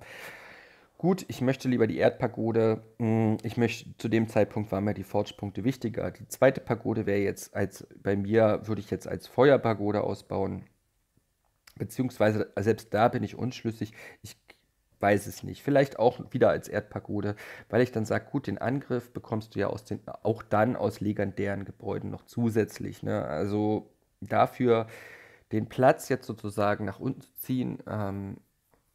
gut, ich möchte lieber die Erdpagode, hm, ich möchte, zu dem Zeitpunkt waren mir die Fortschritte wichtiger. Die zweite Pagode wäre jetzt als, bei mir würde ich jetzt als Feuerpagode ausbauen, beziehungsweise selbst da bin ich unschlüssig. Ich weiß es nicht. Vielleicht auch wieder als Erdpagode, weil ich dann sage, gut, den Angriff bekommst du ja aus den, auch dann aus legendären Gebäuden noch zusätzlich. Ne? Also dafür den Platz jetzt sozusagen nach unten zu ziehen, ähm,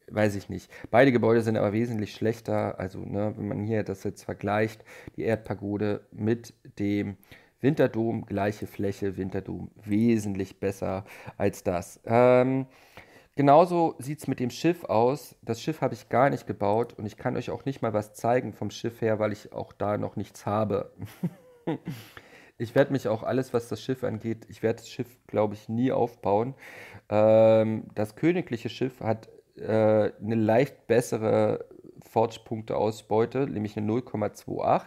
weiß ich nicht. Beide Gebäude sind aber wesentlich schlechter. Also, ne, wenn man hier das jetzt vergleicht, die Erdpagode mit dem Winterdom, gleiche Fläche, Winterdom wesentlich besser als das. Ähm, genauso sieht es mit dem Schiff aus. Das Schiff habe ich gar nicht gebaut und ich kann euch auch nicht mal was zeigen vom Schiff her, weil ich auch da noch nichts habe. [LAUGHS] ich werde mich auch alles, was das Schiff angeht, ich werde das Schiff, glaube ich, nie aufbauen. Ähm, das königliche Schiff hat äh, eine leicht bessere Forge-Punkte-Ausbeute, nämlich eine 0,28,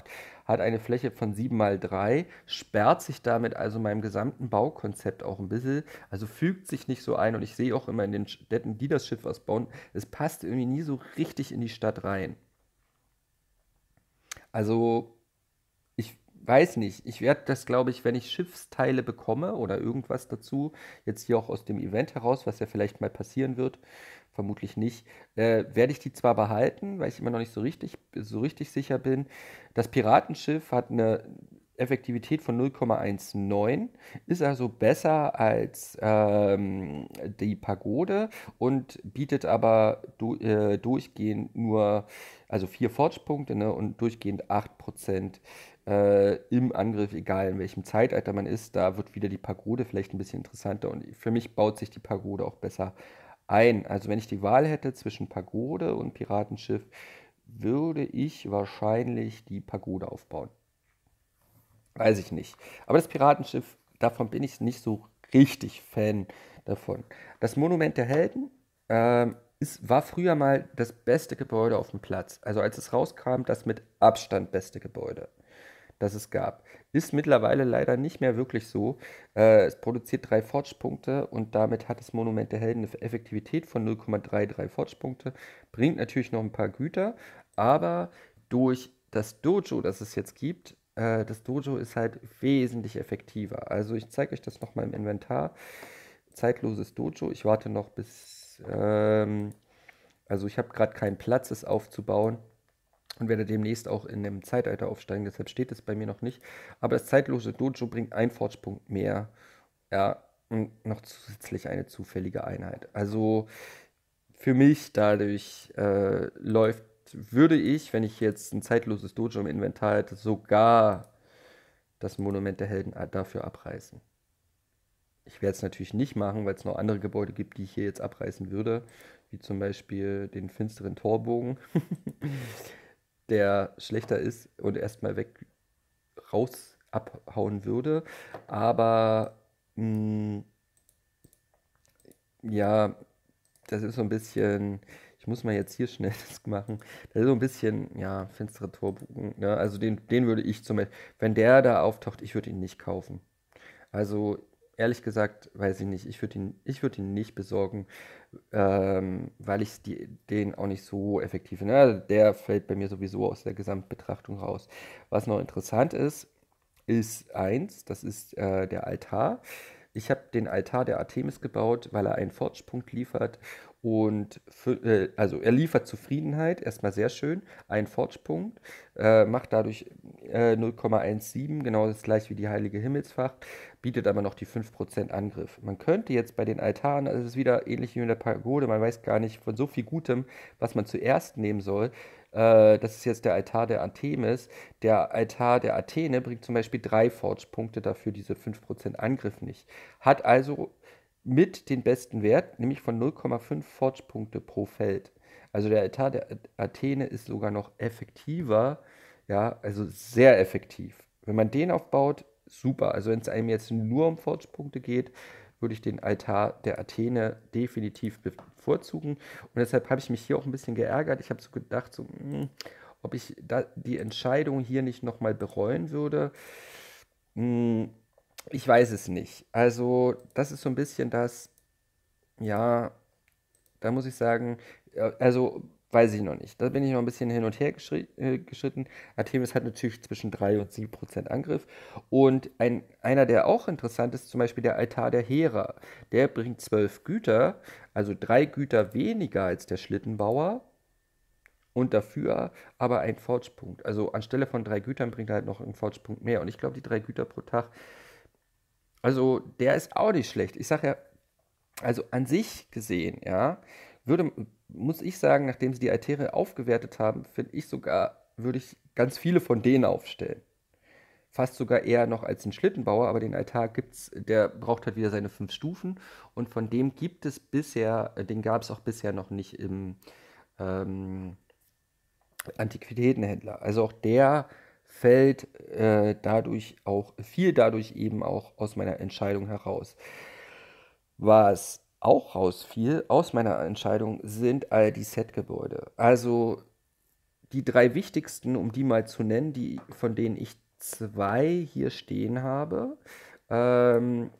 hat eine Fläche von 7 x 3, sperrt sich damit also meinem gesamten Baukonzept auch ein bisschen, also fügt sich nicht so ein und ich sehe auch immer in den Städten, die das Schiff was bauen, es passt irgendwie nie so richtig in die Stadt rein. Also weiß nicht, ich werde das, glaube ich, wenn ich Schiffsteile bekomme oder irgendwas dazu, jetzt hier auch aus dem Event heraus, was ja vielleicht mal passieren wird, vermutlich nicht, äh, werde ich die zwar behalten, weil ich immer noch nicht so richtig, so richtig sicher bin. Das Piratenschiff hat eine Effektivität von 0,19, ist also besser als ähm, die Pagode und bietet aber du, äh, durchgehend nur, also vier Fortspunkte ne, und durchgehend 8% äh, im Angriff, egal in welchem Zeitalter man ist, da wird wieder die Pagode vielleicht ein bisschen interessanter und für mich baut sich die Pagode auch besser ein. Also wenn ich die Wahl hätte zwischen Pagode und Piratenschiff, würde ich wahrscheinlich die Pagode aufbauen. Weiß ich nicht. Aber das Piratenschiff, davon bin ich nicht so richtig Fan davon. Das Monument der Helden äh, ist, war früher mal das beste Gebäude auf dem Platz. Also als es rauskam, das mit Abstand beste Gebäude das es gab. Ist mittlerweile leider nicht mehr wirklich so. Äh, es produziert drei Forge-Punkte und damit hat das Monument der Helden eine Effektivität von 0,33 Forge-Punkte. Bringt natürlich noch ein paar Güter, aber durch das Dojo, das es jetzt gibt, äh, das Dojo ist halt wesentlich effektiver. Also ich zeige euch das nochmal im Inventar. Zeitloses Dojo. Ich warte noch bis... Ähm, also ich habe gerade keinen Platz, es aufzubauen und werde demnächst auch in dem Zeitalter aufsteigen, deshalb steht es bei mir noch nicht. Aber das zeitlose Dojo bringt einen Fortspunkt mehr. Ja, und noch zusätzlich eine zufällige Einheit. Also für mich dadurch äh, läuft, würde ich, wenn ich jetzt ein zeitloses Dojo im Inventar hätte, sogar das Monument der Helden dafür abreißen. Ich werde es natürlich nicht machen, weil es noch andere Gebäude gibt, die ich hier jetzt abreißen würde, wie zum Beispiel den finsteren Torbogen. [LAUGHS] der schlechter ist und erstmal weg raus abhauen würde. Aber mh, mm, ja, das ist so ein bisschen, ich muss mal jetzt hier schnell [LAUGHS] das machen, das ist so ein bisschen, ja, finstere Torbogen. Ne? Also den, den würde ich zum Beispiel, wenn der da auftaucht, ich würde ihn nicht kaufen. Also ehrlich gesagt, weiß ich nicht, ich würde ihn, würd ihn nicht besorgen ähm, weil ich die, den auch nicht so effektiv finde. Ja, also der fällt bei mir sowieso aus der Gesamtbetrachtung raus. Was noch interessant ist, ist eins, das ist äh, der Altar. Ich habe den Altar der Artemis gebaut, weil er einen Fortschpunkt liefert und für, äh, also er liefert Zufriedenheit, erstmal sehr schön, ein Fortschpunkt, äh, macht dadurch äh, 0,17, genau das gleiche wie die Heilige Himmelsfach bietet aber noch die 5% Angriff. Man könnte jetzt bei den Altaren, also es ist wieder ähnlich wie in der Pagode, man weiß gar nicht von so viel Gutem, was man zuerst nehmen soll. Äh, das ist jetzt der Altar der Artemis. Der Altar der Athene bringt zum Beispiel drei Forge-Punkte dafür, diese 5% Angriff nicht. Hat also mit den besten Wert, nämlich von 0,5 Forge-Punkte pro Feld. Also der Altar der Athene ist sogar noch effektiver, ja, also sehr effektiv. Wenn man den aufbaut, super. Also wenn es einem jetzt nur um Fortschrittspunkte geht, würde ich den Altar der Athene definitiv bevorzugen. Und deshalb habe ich mich hier auch ein bisschen geärgert. Ich habe so gedacht, so, mh, hm, ob ich die Entscheidung hier nicht nochmal bereuen würde. Mh, hm, ich weiß es nicht. Also das ist so ein bisschen das, ja, da muss ich sagen, äh, also Weiß ich noch nicht. Da bin ich noch ein bisschen hin und her äh, geschritten. Artemis hat natürlich zwischen 3 und 7 Prozent Angriff. Und ein, einer, der auch interessant ist, zum Beispiel der Altar der Hera. Der bringt 12 Güter, also drei Güter weniger als der Schlittenbauer. Und dafür aber ein Forgepunkt. Also anstelle von drei Gütern bringt er halt noch einen Forgepunkt mehr. Und ich glaube, die drei Güter pro Tag. Also der ist auch nicht schlecht. Ich sage ja, also an sich gesehen, ja, würde, muss ich sagen, nachdem sie die Altäre aufgewertet haben, finde ich sogar, würde ich ganz viele von denen aufstellen. Fast sogar eher noch als ein Schlittenbauer, aber den Altar gibt's, der braucht halt wieder seine fünf Stufen und von dem gibt es bisher, den gab es auch bisher noch nicht im ähm, Antiquitätenhändler. Also auch der fällt äh, dadurch auch, viel dadurch eben auch aus meiner Entscheidung heraus. Was auch rausfiel aus meiner Entscheidung, sind all die Set-Gebäude. Also die drei wichtigsten, um die mal zu nennen, die, von denen ich zwei hier stehen habe. Ähm,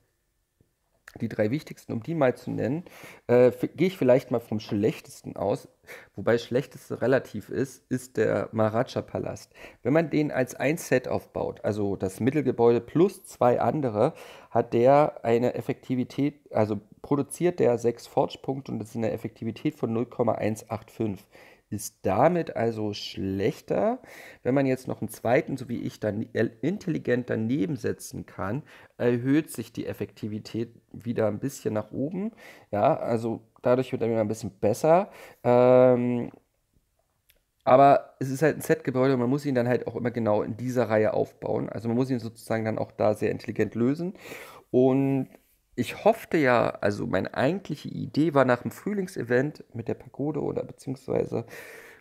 die drei wichtigsten, um die mal zu nennen, äh, gehe ich vielleicht mal vom schlechtesten aus, wobei schlechteste relativ ist, ist der Maharaja-Palast. Wenn man den als ein Set aufbaut, also das Mittelgebäude plus zwei andere, hat der eine Effektivität, also produziert der sechs Forge-Punkte und das ist eine Effektivität von 0,185 ist damit also schlechter. Wenn man jetzt noch einen zweiten, so wie ich, dann intelligent daneben setzen kann, erhöht sich die Effektivität wieder ein bisschen nach oben. Ja, also dadurch wird er wieder ein bisschen besser. Ähm, aber es ist halt ein Set-Gebäude und man muss ihn dann halt auch immer genau in dieser Reihe aufbauen. Also man muss ihn sozusagen dann auch da sehr intelligent lösen. Und ich hoffte ja, also meine eigentliche Idee war nach dem Frühlingsevent mit der Pagode oder beziehungsweise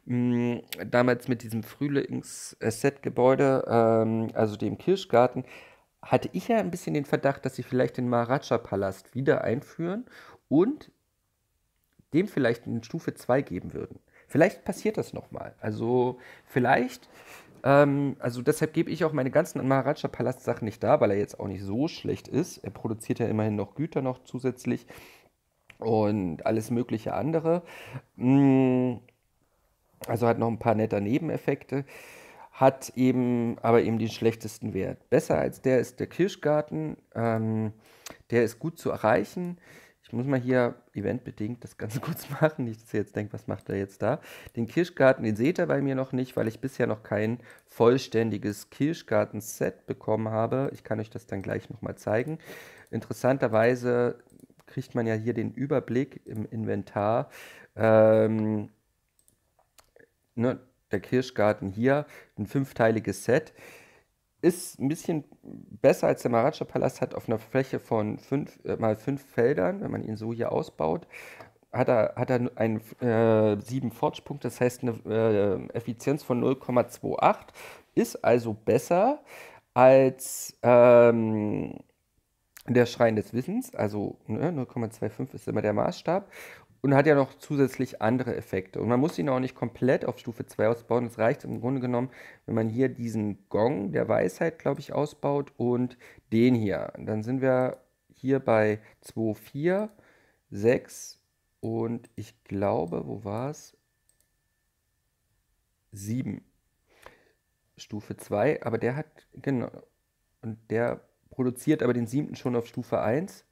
mh, mm, damals mit diesem Frühlings-Set-Gebäude, ähm, also dem Kirschgarten, hatte ich ja ein bisschen den Verdacht, dass sie vielleicht den Maharaja-Palast wieder einführen und dem vielleicht eine Stufe 2 geben würden. Vielleicht passiert das nochmal. Also vielleicht ähm, also deshalb gebe ich auch meine ganzen Maharaja Palast Sachen nicht da, weil er jetzt auch nicht so schlecht ist. Er produziert ja immerhin noch Güter noch zusätzlich und alles mögliche andere. Mm, also hat noch ein paar netter Nebeneffekte hat eben aber eben den schlechtesten Wert. Besser als der ist der Kirschgarten, ähm, der ist gut zu erreichen. Ich muss mal hier eventbedingt das ganz [LAUGHS] kurz machen. Nicht, dass ihr jetzt denkt, was macht er jetzt da? Den Kirschgarten, den seht ihr bei mir noch nicht, weil ich bisher noch kein vollständiges Kirschgarten-Set bekommen habe. Ich kann euch das dann gleich nochmal zeigen. Interessanterweise kriegt man ja hier den Überblick im Inventar. Ähm, ne, der Kirschgarten hier, ein fünfteiliges Set ist ein bisschen besser als der Maharaja Palast, hat auf einer Fläche von fünf, äh, mal fünf Feldern, wenn man ihn so hier ausbaut, hat er, hat er einen, äh, sieben Fortschrittspunkte, das heißt eine äh, Effizienz von 0,28, ist also besser als ähm, der Schrein des Wissens, also ne, 0,25 ist immer der Maßstab und hat ja noch zusätzlich andere Effekte. Und man muss ihn auch nicht komplett auf Stufe 2 ausbauen. Es reicht im Grunde genommen, wenn man hier diesen Gong der Weisheit, glaube ich, ausbaut und den hier. Dann sind wir hier bei 2, 4, 6 und ich glaube, wo war es? 7. Stufe 2, aber der hat, genau, und der produziert aber den siebten schon auf Stufe 1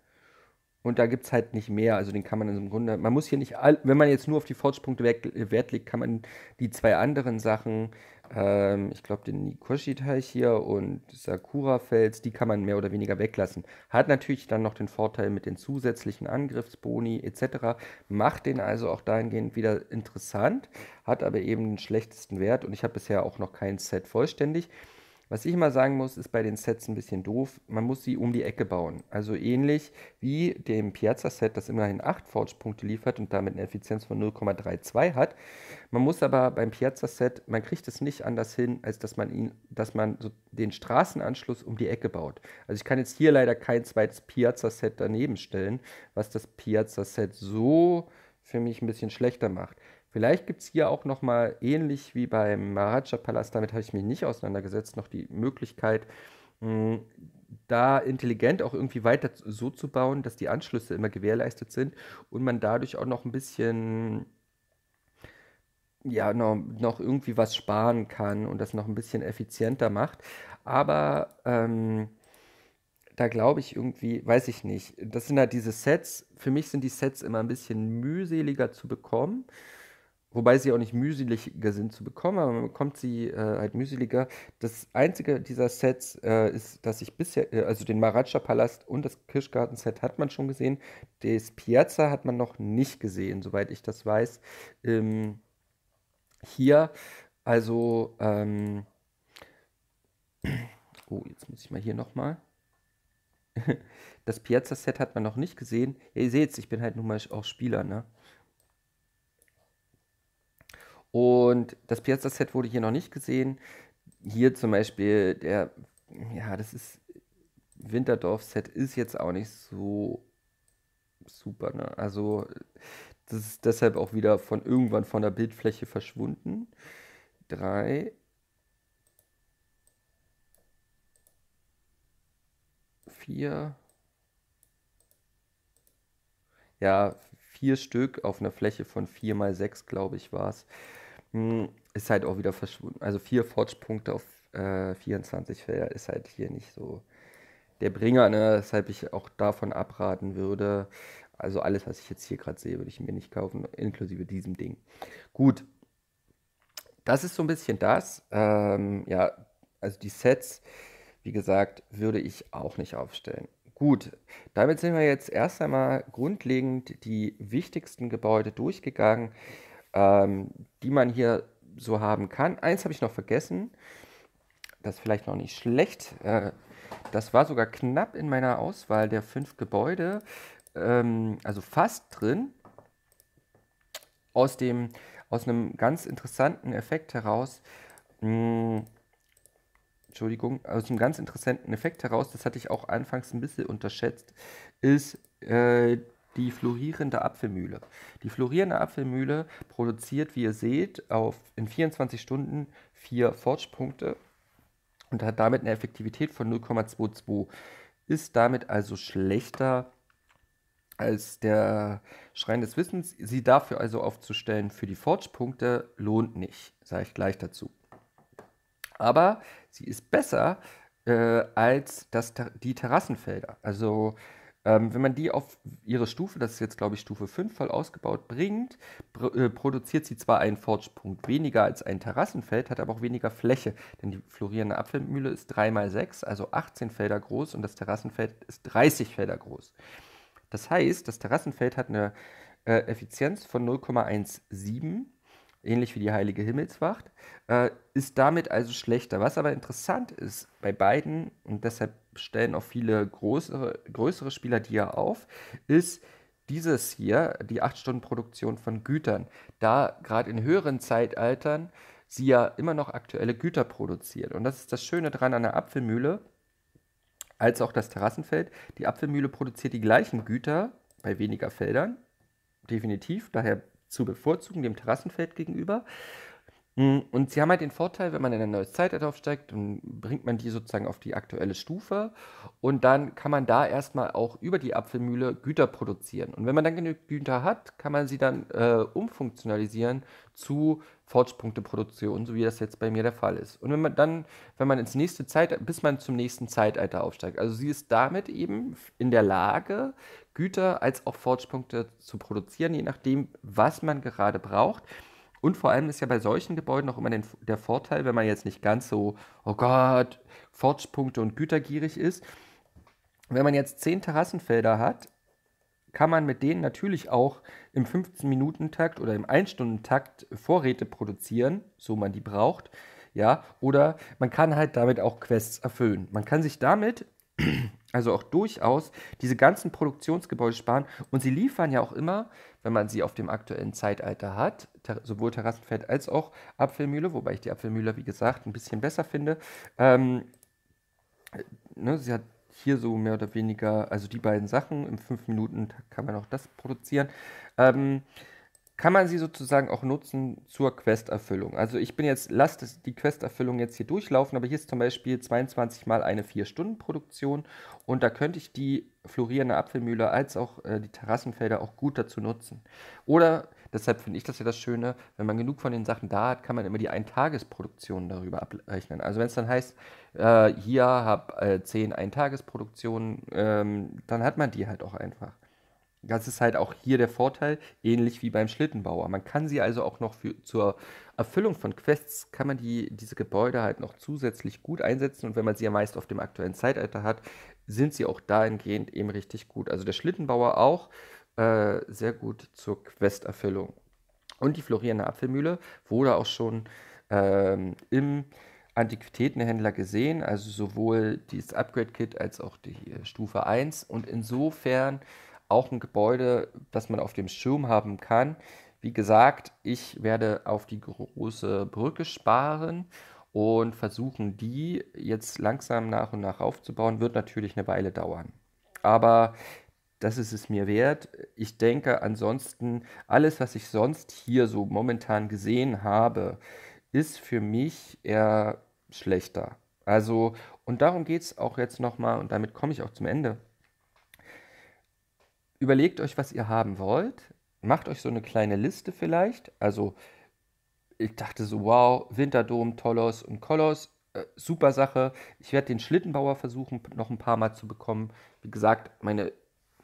und da gibt es halt nicht mehr. Also den kann man im Grunde, man muss hier nicht, all, wenn man jetzt nur auf die Fortschrittspunkte äh, Wert, legt, kann man die zwei anderen Sachen, ähm, ich glaube den Nikoshi-Teich hier und Sakura-Fels, die kann man mehr oder weniger weglassen. Hat natürlich dann noch den Vorteil mit den zusätzlichen Angriffsboni etc. Macht den also auch dahingehend wieder interessant, hat aber eben den schlechtesten Wert und ich habe bisher auch noch kein Set vollständig. Was ich mal sagen muss, ist bei den Sets ein bisschen doof. Man muss sie um die Ecke bauen. Also ähnlich wie dem Piazza-Set, das immerhin 8 Forge-Punkte liefert und damit eine Effizienz von 0,32 hat. Man muss aber beim Piazza-Set, man kriegt es nicht anders hin, als dass man ihn, dass man so den Straßenanschluss um die Ecke baut. Also ich kann jetzt hier leider kein zweites Piazza-Set daneben stellen, was das Piazza-Set so für mich ein bisschen schlechter macht. Vielleicht gibt es hier auch nochmal, ähnlich wie beim Maharaja Palast, damit habe ich mich nicht auseinandergesetzt, noch die Möglichkeit, mh, hm, da intelligent auch irgendwie weiter so zu bauen, dass die Anschlüsse immer gewährleistet sind und man dadurch auch noch ein bisschen ja, noch, noch irgendwie was sparen kann und das noch ein bisschen effizienter macht. Aber ähm, da glaube ich irgendwie, weiß ich nicht. Das sind halt diese Sets. Für mich sind die Sets immer ein bisschen mühseliger zu bekommen wobei sie auch nicht mühseliger sind zu bekommen, aber man bekommt sie äh, halt mühseliger. Das einzige dieser Sets äh, ist, dass ich bisher, äh, also den Maratscha-Palast und das Kirschgarten-Set hat man schon gesehen. Das Piazza hat man noch nicht gesehen, soweit ich das weiß. Ähm, hier, also, ähm, oh, jetzt muss ich mal hier nochmal. [LAUGHS] Das Piazza-Set hat man noch nicht gesehen. Ja, ihr seht ich bin halt nun mal auch Spieler, ne? Und das Piazza-Set wurde hier noch nicht gesehen. Hier zum Beispiel der, ja, das ist, Winterdorf-Set ist jetzt auch nicht so super, ne? Also das ist deshalb auch wieder von irgendwann von der Bildfläche verschwunden. Drei, vier, ja, vier Stück auf einer Fläche von vier mal sechs, glaube ich, war es ist halt auch wieder verschwunden. Also vier Forge-Punkte auf äh, 24 Felder ist halt hier nicht so der Bringer, ne? weshalb ich auch davon abraten würde. Also alles, was ich jetzt hier gerade sehe, würde ich mir nicht kaufen, inklusive diesem Ding. Gut, das ist so ein bisschen das. Ähm, ja, also die Sets, wie gesagt, würde ich auch nicht aufstellen. Gut, damit sind wir jetzt erst einmal grundlegend die wichtigsten Gebäude durchgegangen ähm, die man hier so haben kann. Eins habe ich noch vergessen, das ist vielleicht noch nicht schlecht. Äh, das war sogar knapp in meiner Auswahl der fünf Gebäude, ähm, also fast drin. Aus, dem, aus einem ganz interessanten Effekt heraus, mh, hm, Entschuldigung, aus einem ganz interessanten Effekt heraus, das hatte ich auch anfangs ein bisschen unterschätzt, ist äh, die florierende Apfelmühle. Die florierende Apfelmühle produziert, wie ihr seht, auf, in 24 Stunden vier Forge-Punkte und hat damit eine Effektivität von 0,22. Ist damit also schlechter als der Schrein des Wissens. Sie dafür also aufzustellen für die Forge-Punkte lohnt nicht, sage ich gleich dazu. Aber sie ist besser äh, als das, die Terrassenfelder. Also ähm, wenn man die auf ihre Stufe, das ist jetzt glaube ich Stufe 5 voll ausgebaut, bringt, pr äh, produziert sie zwar einen Forge-Punkt weniger als ein Terrassenfeld, hat aber auch weniger Fläche, denn die florierende Apfelmühle ist 3x6, also 18 Felder groß und das Terrassenfeld ist 30 Felder groß. Das heißt, das Terrassenfeld hat eine äh, Effizienz von 0,17 ähnlich wie die Heilige Himmelswacht, äh, ist damit also schlechter. Was aber interessant ist bei beiden, und deshalb stellen auch viele größere, größere Spieler die ja auf, ist dieses hier, die 8-Stunden-Produktion von Gütern. Da gerade in höheren Zeitaltern sie ja immer noch aktuelle Güter produziert. Und das ist das Schöne dran an der Apfelmühle, als auch das Terrassenfeld. Die Apfelmühle produziert die gleichen Güter bei weniger Feldern, definitiv. Daher zu bevorzugen, dem Terrassenfeld gegenüber. Mm, und sie haben halt den Vorteil, wenn man in ein neues Zeitalter aufsteigt, dann bringt man die sozusagen auf die aktuelle Stufe und dann kann man da erstmal auch über die Apfelmühle Güter produzieren. Und wenn man dann genügend Güter hat, kann man sie dann äh, umfunktionalisieren zu Fortspunkteproduktion, so wie das jetzt bei mir der Fall ist. Und wenn man dann, wenn man ins nächste Zeitalter, bis man zum nächsten Zeitalter aufsteigt, also sie ist damit eben in der Lage, Güter als auch Fortschritte zu produzieren, je nachdem, was man gerade braucht. Und vor allem ist ja bei solchen Gebäuden auch immer den, der Vorteil, wenn man jetzt nicht ganz so, oh Gott, Fortspunkte und gütergierig ist. Wenn man jetzt zehn Terrassenfelder hat, kann man mit denen natürlich auch im 15-Minuten-Takt oder im 1-Stunden-Takt Vorräte produzieren, so man die braucht. Ja, oder man kann halt damit auch Quests erfüllen. Man kann sich damit also auch durchaus diese ganzen Produktionsgebäude sparen. Und sie liefern ja auch immer, wenn man sie auf dem aktuellen Zeitalter hat, ter sowohl Terrassenfeld als auch Apfelmühle, wobei ich die Apfelmühle, wie gesagt, ein bisschen besser finde. Ähm, ne, sie hat hier so mehr oder weniger, also die beiden Sachen, in fünf Minuten kann man auch das produzieren. Ähm, kann man sie sozusagen auch nutzen zur Questerfüllung. Also ich bin jetzt, lasse die Questerfüllung jetzt hier durchlaufen, aber hier ist zum Beispiel 22 mal eine 4-Stunden-Produktion und da könnte ich die florierende Apfelmühle als auch äh, die Terrassenfelder auch gut dazu nutzen. Oder, deshalb finde ich das ja das Schöne, wenn man genug von den Sachen da hat, kann man immer die Eintagesproduktion darüber abrechnen. Also wenn es dann heißt, äh, hier habe äh, 10 Eintagesproduktionen, ähm, dann hat man die halt auch einfach. Das ist halt auch hier der Vorteil, ähnlich wie beim Schlittenbauer. Man kann sie also auch noch für, zur Erfüllung von Quests, kann man die, diese Gebäude halt noch zusätzlich gut einsetzen. Und wenn man sie ja meist auf dem aktuellen Zeitalter hat, sind sie auch dahingehend eben richtig gut. Also der Schlittenbauer auch äh, sehr gut zur Questerfüllung. Und die florierende Apfelmühle wurde auch schon ähm, im Antiquitätenhändler gesehen, also sowohl dieses Upgrade-Kit als auch die äh, Stufe 1. Und insofern auch ein Gebäude, das man auf dem Schirm haben kann. Wie gesagt, ich werde auf die große Brücke sparen und versuchen, die jetzt langsam nach und nach aufzubauen. Wird natürlich eine Weile dauern. Aber das ist es mir wert. Ich denke, ansonsten, alles, was ich sonst hier so momentan gesehen habe, ist für mich eher schlechter. Also, und darum geht es auch jetzt nochmal, und damit komme ich auch zum Ende überlegt euch, was ihr haben wollt. Macht euch so eine kleine Liste vielleicht. Also ich dachte so, wow, Winterdom, Tollos und Kolos, äh, super Sache. Ich werde den Schlittenbauer versuchen, noch ein paar Mal zu bekommen. Wie gesagt, meine,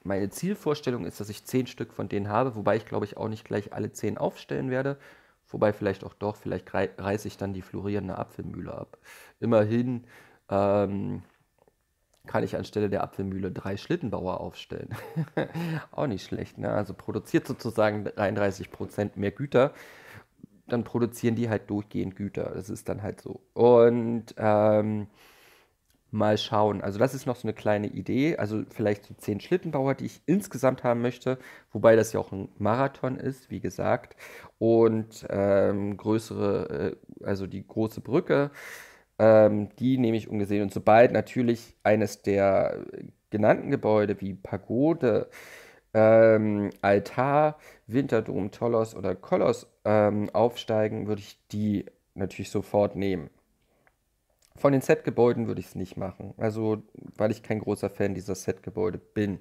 meine Zielvorstellung ist, dass ich zehn Stück von denen habe, wobei ich glaube ich auch nicht gleich alle zehn aufstellen werde. Wobei vielleicht auch doch, vielleicht reiße ich dann die florierende Apfelmühle ab. Immerhin ähm, kann ich anstelle der Apfelmühle drei Schlittenbauer aufstellen. [LAUGHS] auch nicht schlecht. Ne? Also produziert sozusagen 33 Prozent mehr Güter. Dann produzieren die halt durchgehend Güter. Das ist dann halt so. Und ähm, mal schauen. Also das ist noch so eine kleine Idee. Also vielleicht so zehn Schlittenbauer, die ich insgesamt haben möchte. Wobei das ja auch ein Marathon ist, wie gesagt. Und ähm, größere, äh, also die große Brücke ähm, die nehme ich ungesehen. Und sobald natürlich eines der genannten Gebäude wie Pagode, ähm, Altar, Winterdom, Tolos oder Kolos ähm, aufsteigen, würde ich die natürlich sofort nehmen. Von den Set-Gebäuden würde ich es nicht machen. Also, weil ich kein großer Fan dieser Set-Gebäude bin.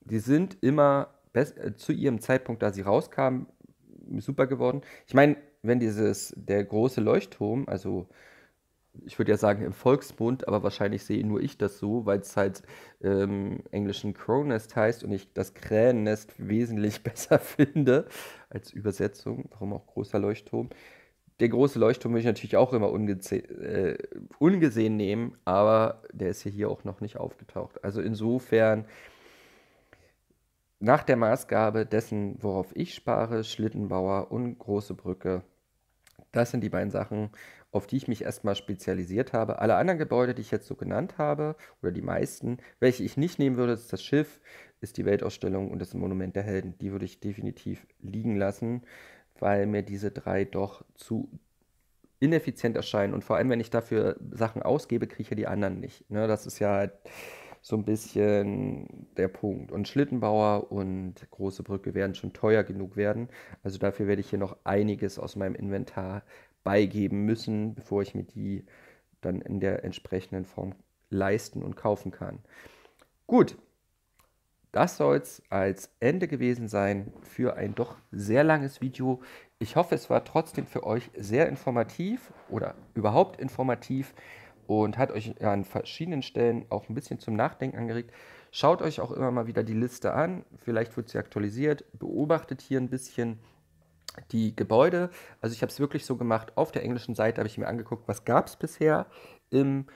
Die sind immer äh, zu ihrem Zeitpunkt, da sie rauskamen, super geworden. Ich meine, wenn dieses, der große Leuchtturm, also ich würde ja sagen im Volksmund, aber wahrscheinlich sehe nur ich das so, weil es halt ähm, englischen Crow Nest heißt und ich das Krähennest wesentlich [LAUGHS] besser finde als Übersetzung, warum auch großer Leuchtturm. Der große Leuchtturm will ich natürlich auch immer äh, ungesehen nehmen, aber der ist ja hier auch noch nicht aufgetaucht. Also insofern nach der Maßgabe dessen, worauf ich spare, Schlittenbauer und große Brücke. Das sind die beiden Sachen, auf die ich mich erstmal spezialisiert habe. Alle anderen Gebäude, die ich jetzt so genannt habe, oder die meisten, welche ich nicht nehmen würde, ist das Schiff, ist die Weltausstellung und das Monument der Helden. Die würde ich definitiv liegen lassen, weil mir diese drei doch zu ineffizient erscheinen. Und vor allem, wenn ich dafür Sachen ausgebe, kriege ich ja die anderen nicht. Ne, das ist ja halt so ein bisschen der Punkt. Und Schlittenbauer und Große Brücke werden schon teuer genug werden. Also dafür werde ich hier noch einiges aus meinem Inventar beigeben müssen, bevor ich mir die dann in der entsprechenden Form leisten und kaufen kann. Gut, das soll es als Ende gewesen sein für ein doch sehr langes Video. Ich hoffe, es war trotzdem für euch sehr informativ oder überhaupt informativ und hat euch an verschiedenen Stellen auch ein bisschen zum Nachdenken angeregt. Schaut euch auch immer mal wieder die Liste an, vielleicht wird sie aktualisiert, beobachtet hier ein bisschen, die Gebäude, also ich habe es wirklich so gemacht, auf der englischen Seite habe ich mir angeguckt, was gab es bisher im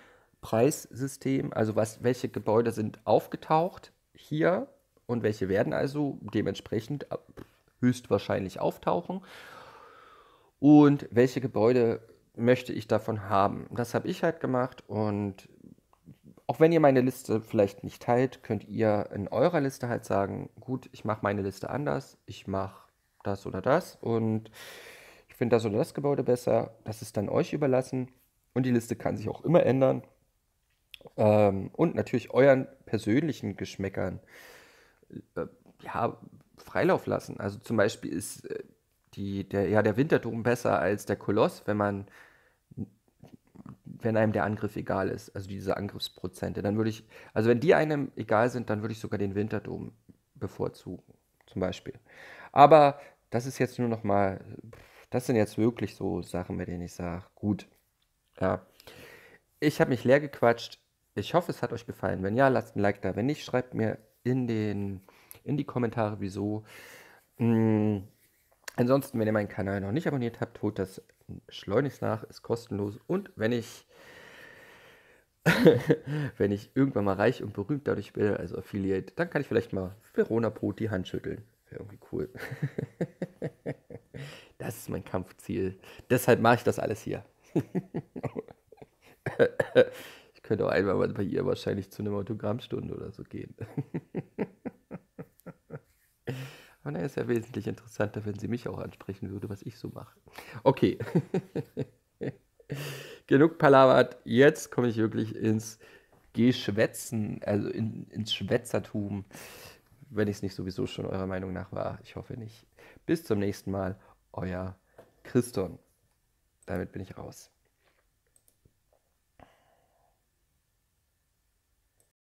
Preissystem, also was, welche Gebäude sind aufgetaucht hier und welche werden also dementsprechend höchstwahrscheinlich auftauchen und welche Gebäude möchte ich davon haben. Das habe ich halt gemacht und auch wenn ihr meine Liste vielleicht nicht teilt, könnt ihr in eurer Liste halt sagen, gut, ich mache meine Liste anders, ich mache das oder das und ich finde das oder das Gebäude besser. Das ist dann euch überlassen und die Liste kann sich auch immer ändern. Ähm, und natürlich euren persönlichen Geschmäckern äh, ja, Freilauf lassen. Also zum Beispiel ist äh, die, der, ja, der Winterturm besser als der Koloss, wenn man wenn einem der Angriff egal ist, also diese Angriffsprozente, dann würde ich, also wenn die einem egal sind, dann würde ich sogar den Winterdom bevorzugen, zum Beispiel. Aber das ist jetzt nur noch mal, das sind jetzt wirklich so Sachen, bei denen ich sage, gut, ja. Ich habe mich leer gequatscht. Ich hoffe, es hat euch gefallen. Wenn ja, lasst ein Like da. Wenn nicht, schreibt mir in, den, in die Kommentare, wieso. Hm. Ansonsten, wenn ihr meinen Kanal noch nicht abonniert habt, holt das schleunigst nach, ist kostenlos. Und wenn ich, [LAUGHS] wenn ich irgendwann mal reich und berühmt dadurch werde, also Affiliate, dann kann ich vielleicht mal Verona Pro die Hand schütteln irgendwie cool. [LAUGHS] das ist mein Kampfziel. Deshalb mache ich das alles hier. [LAUGHS] ich könnte auch einmal bei ihr wahrscheinlich zu einer Autogrammstunde oder so gehen. [LAUGHS] Aber naja, ist ja wesentlich interessanter, wenn sie mich auch ansprechen würde, was ich so mache. Okay. Genug Palavert. Jetzt komme ich wirklich ins Geschwätzen, also in, ins Schwätzertum wenn ich es nicht sowieso schon eurer Meinung nach war. Ich hoffe nicht. Bis zum nächsten Mal, euer Christon. Damit bin ich raus.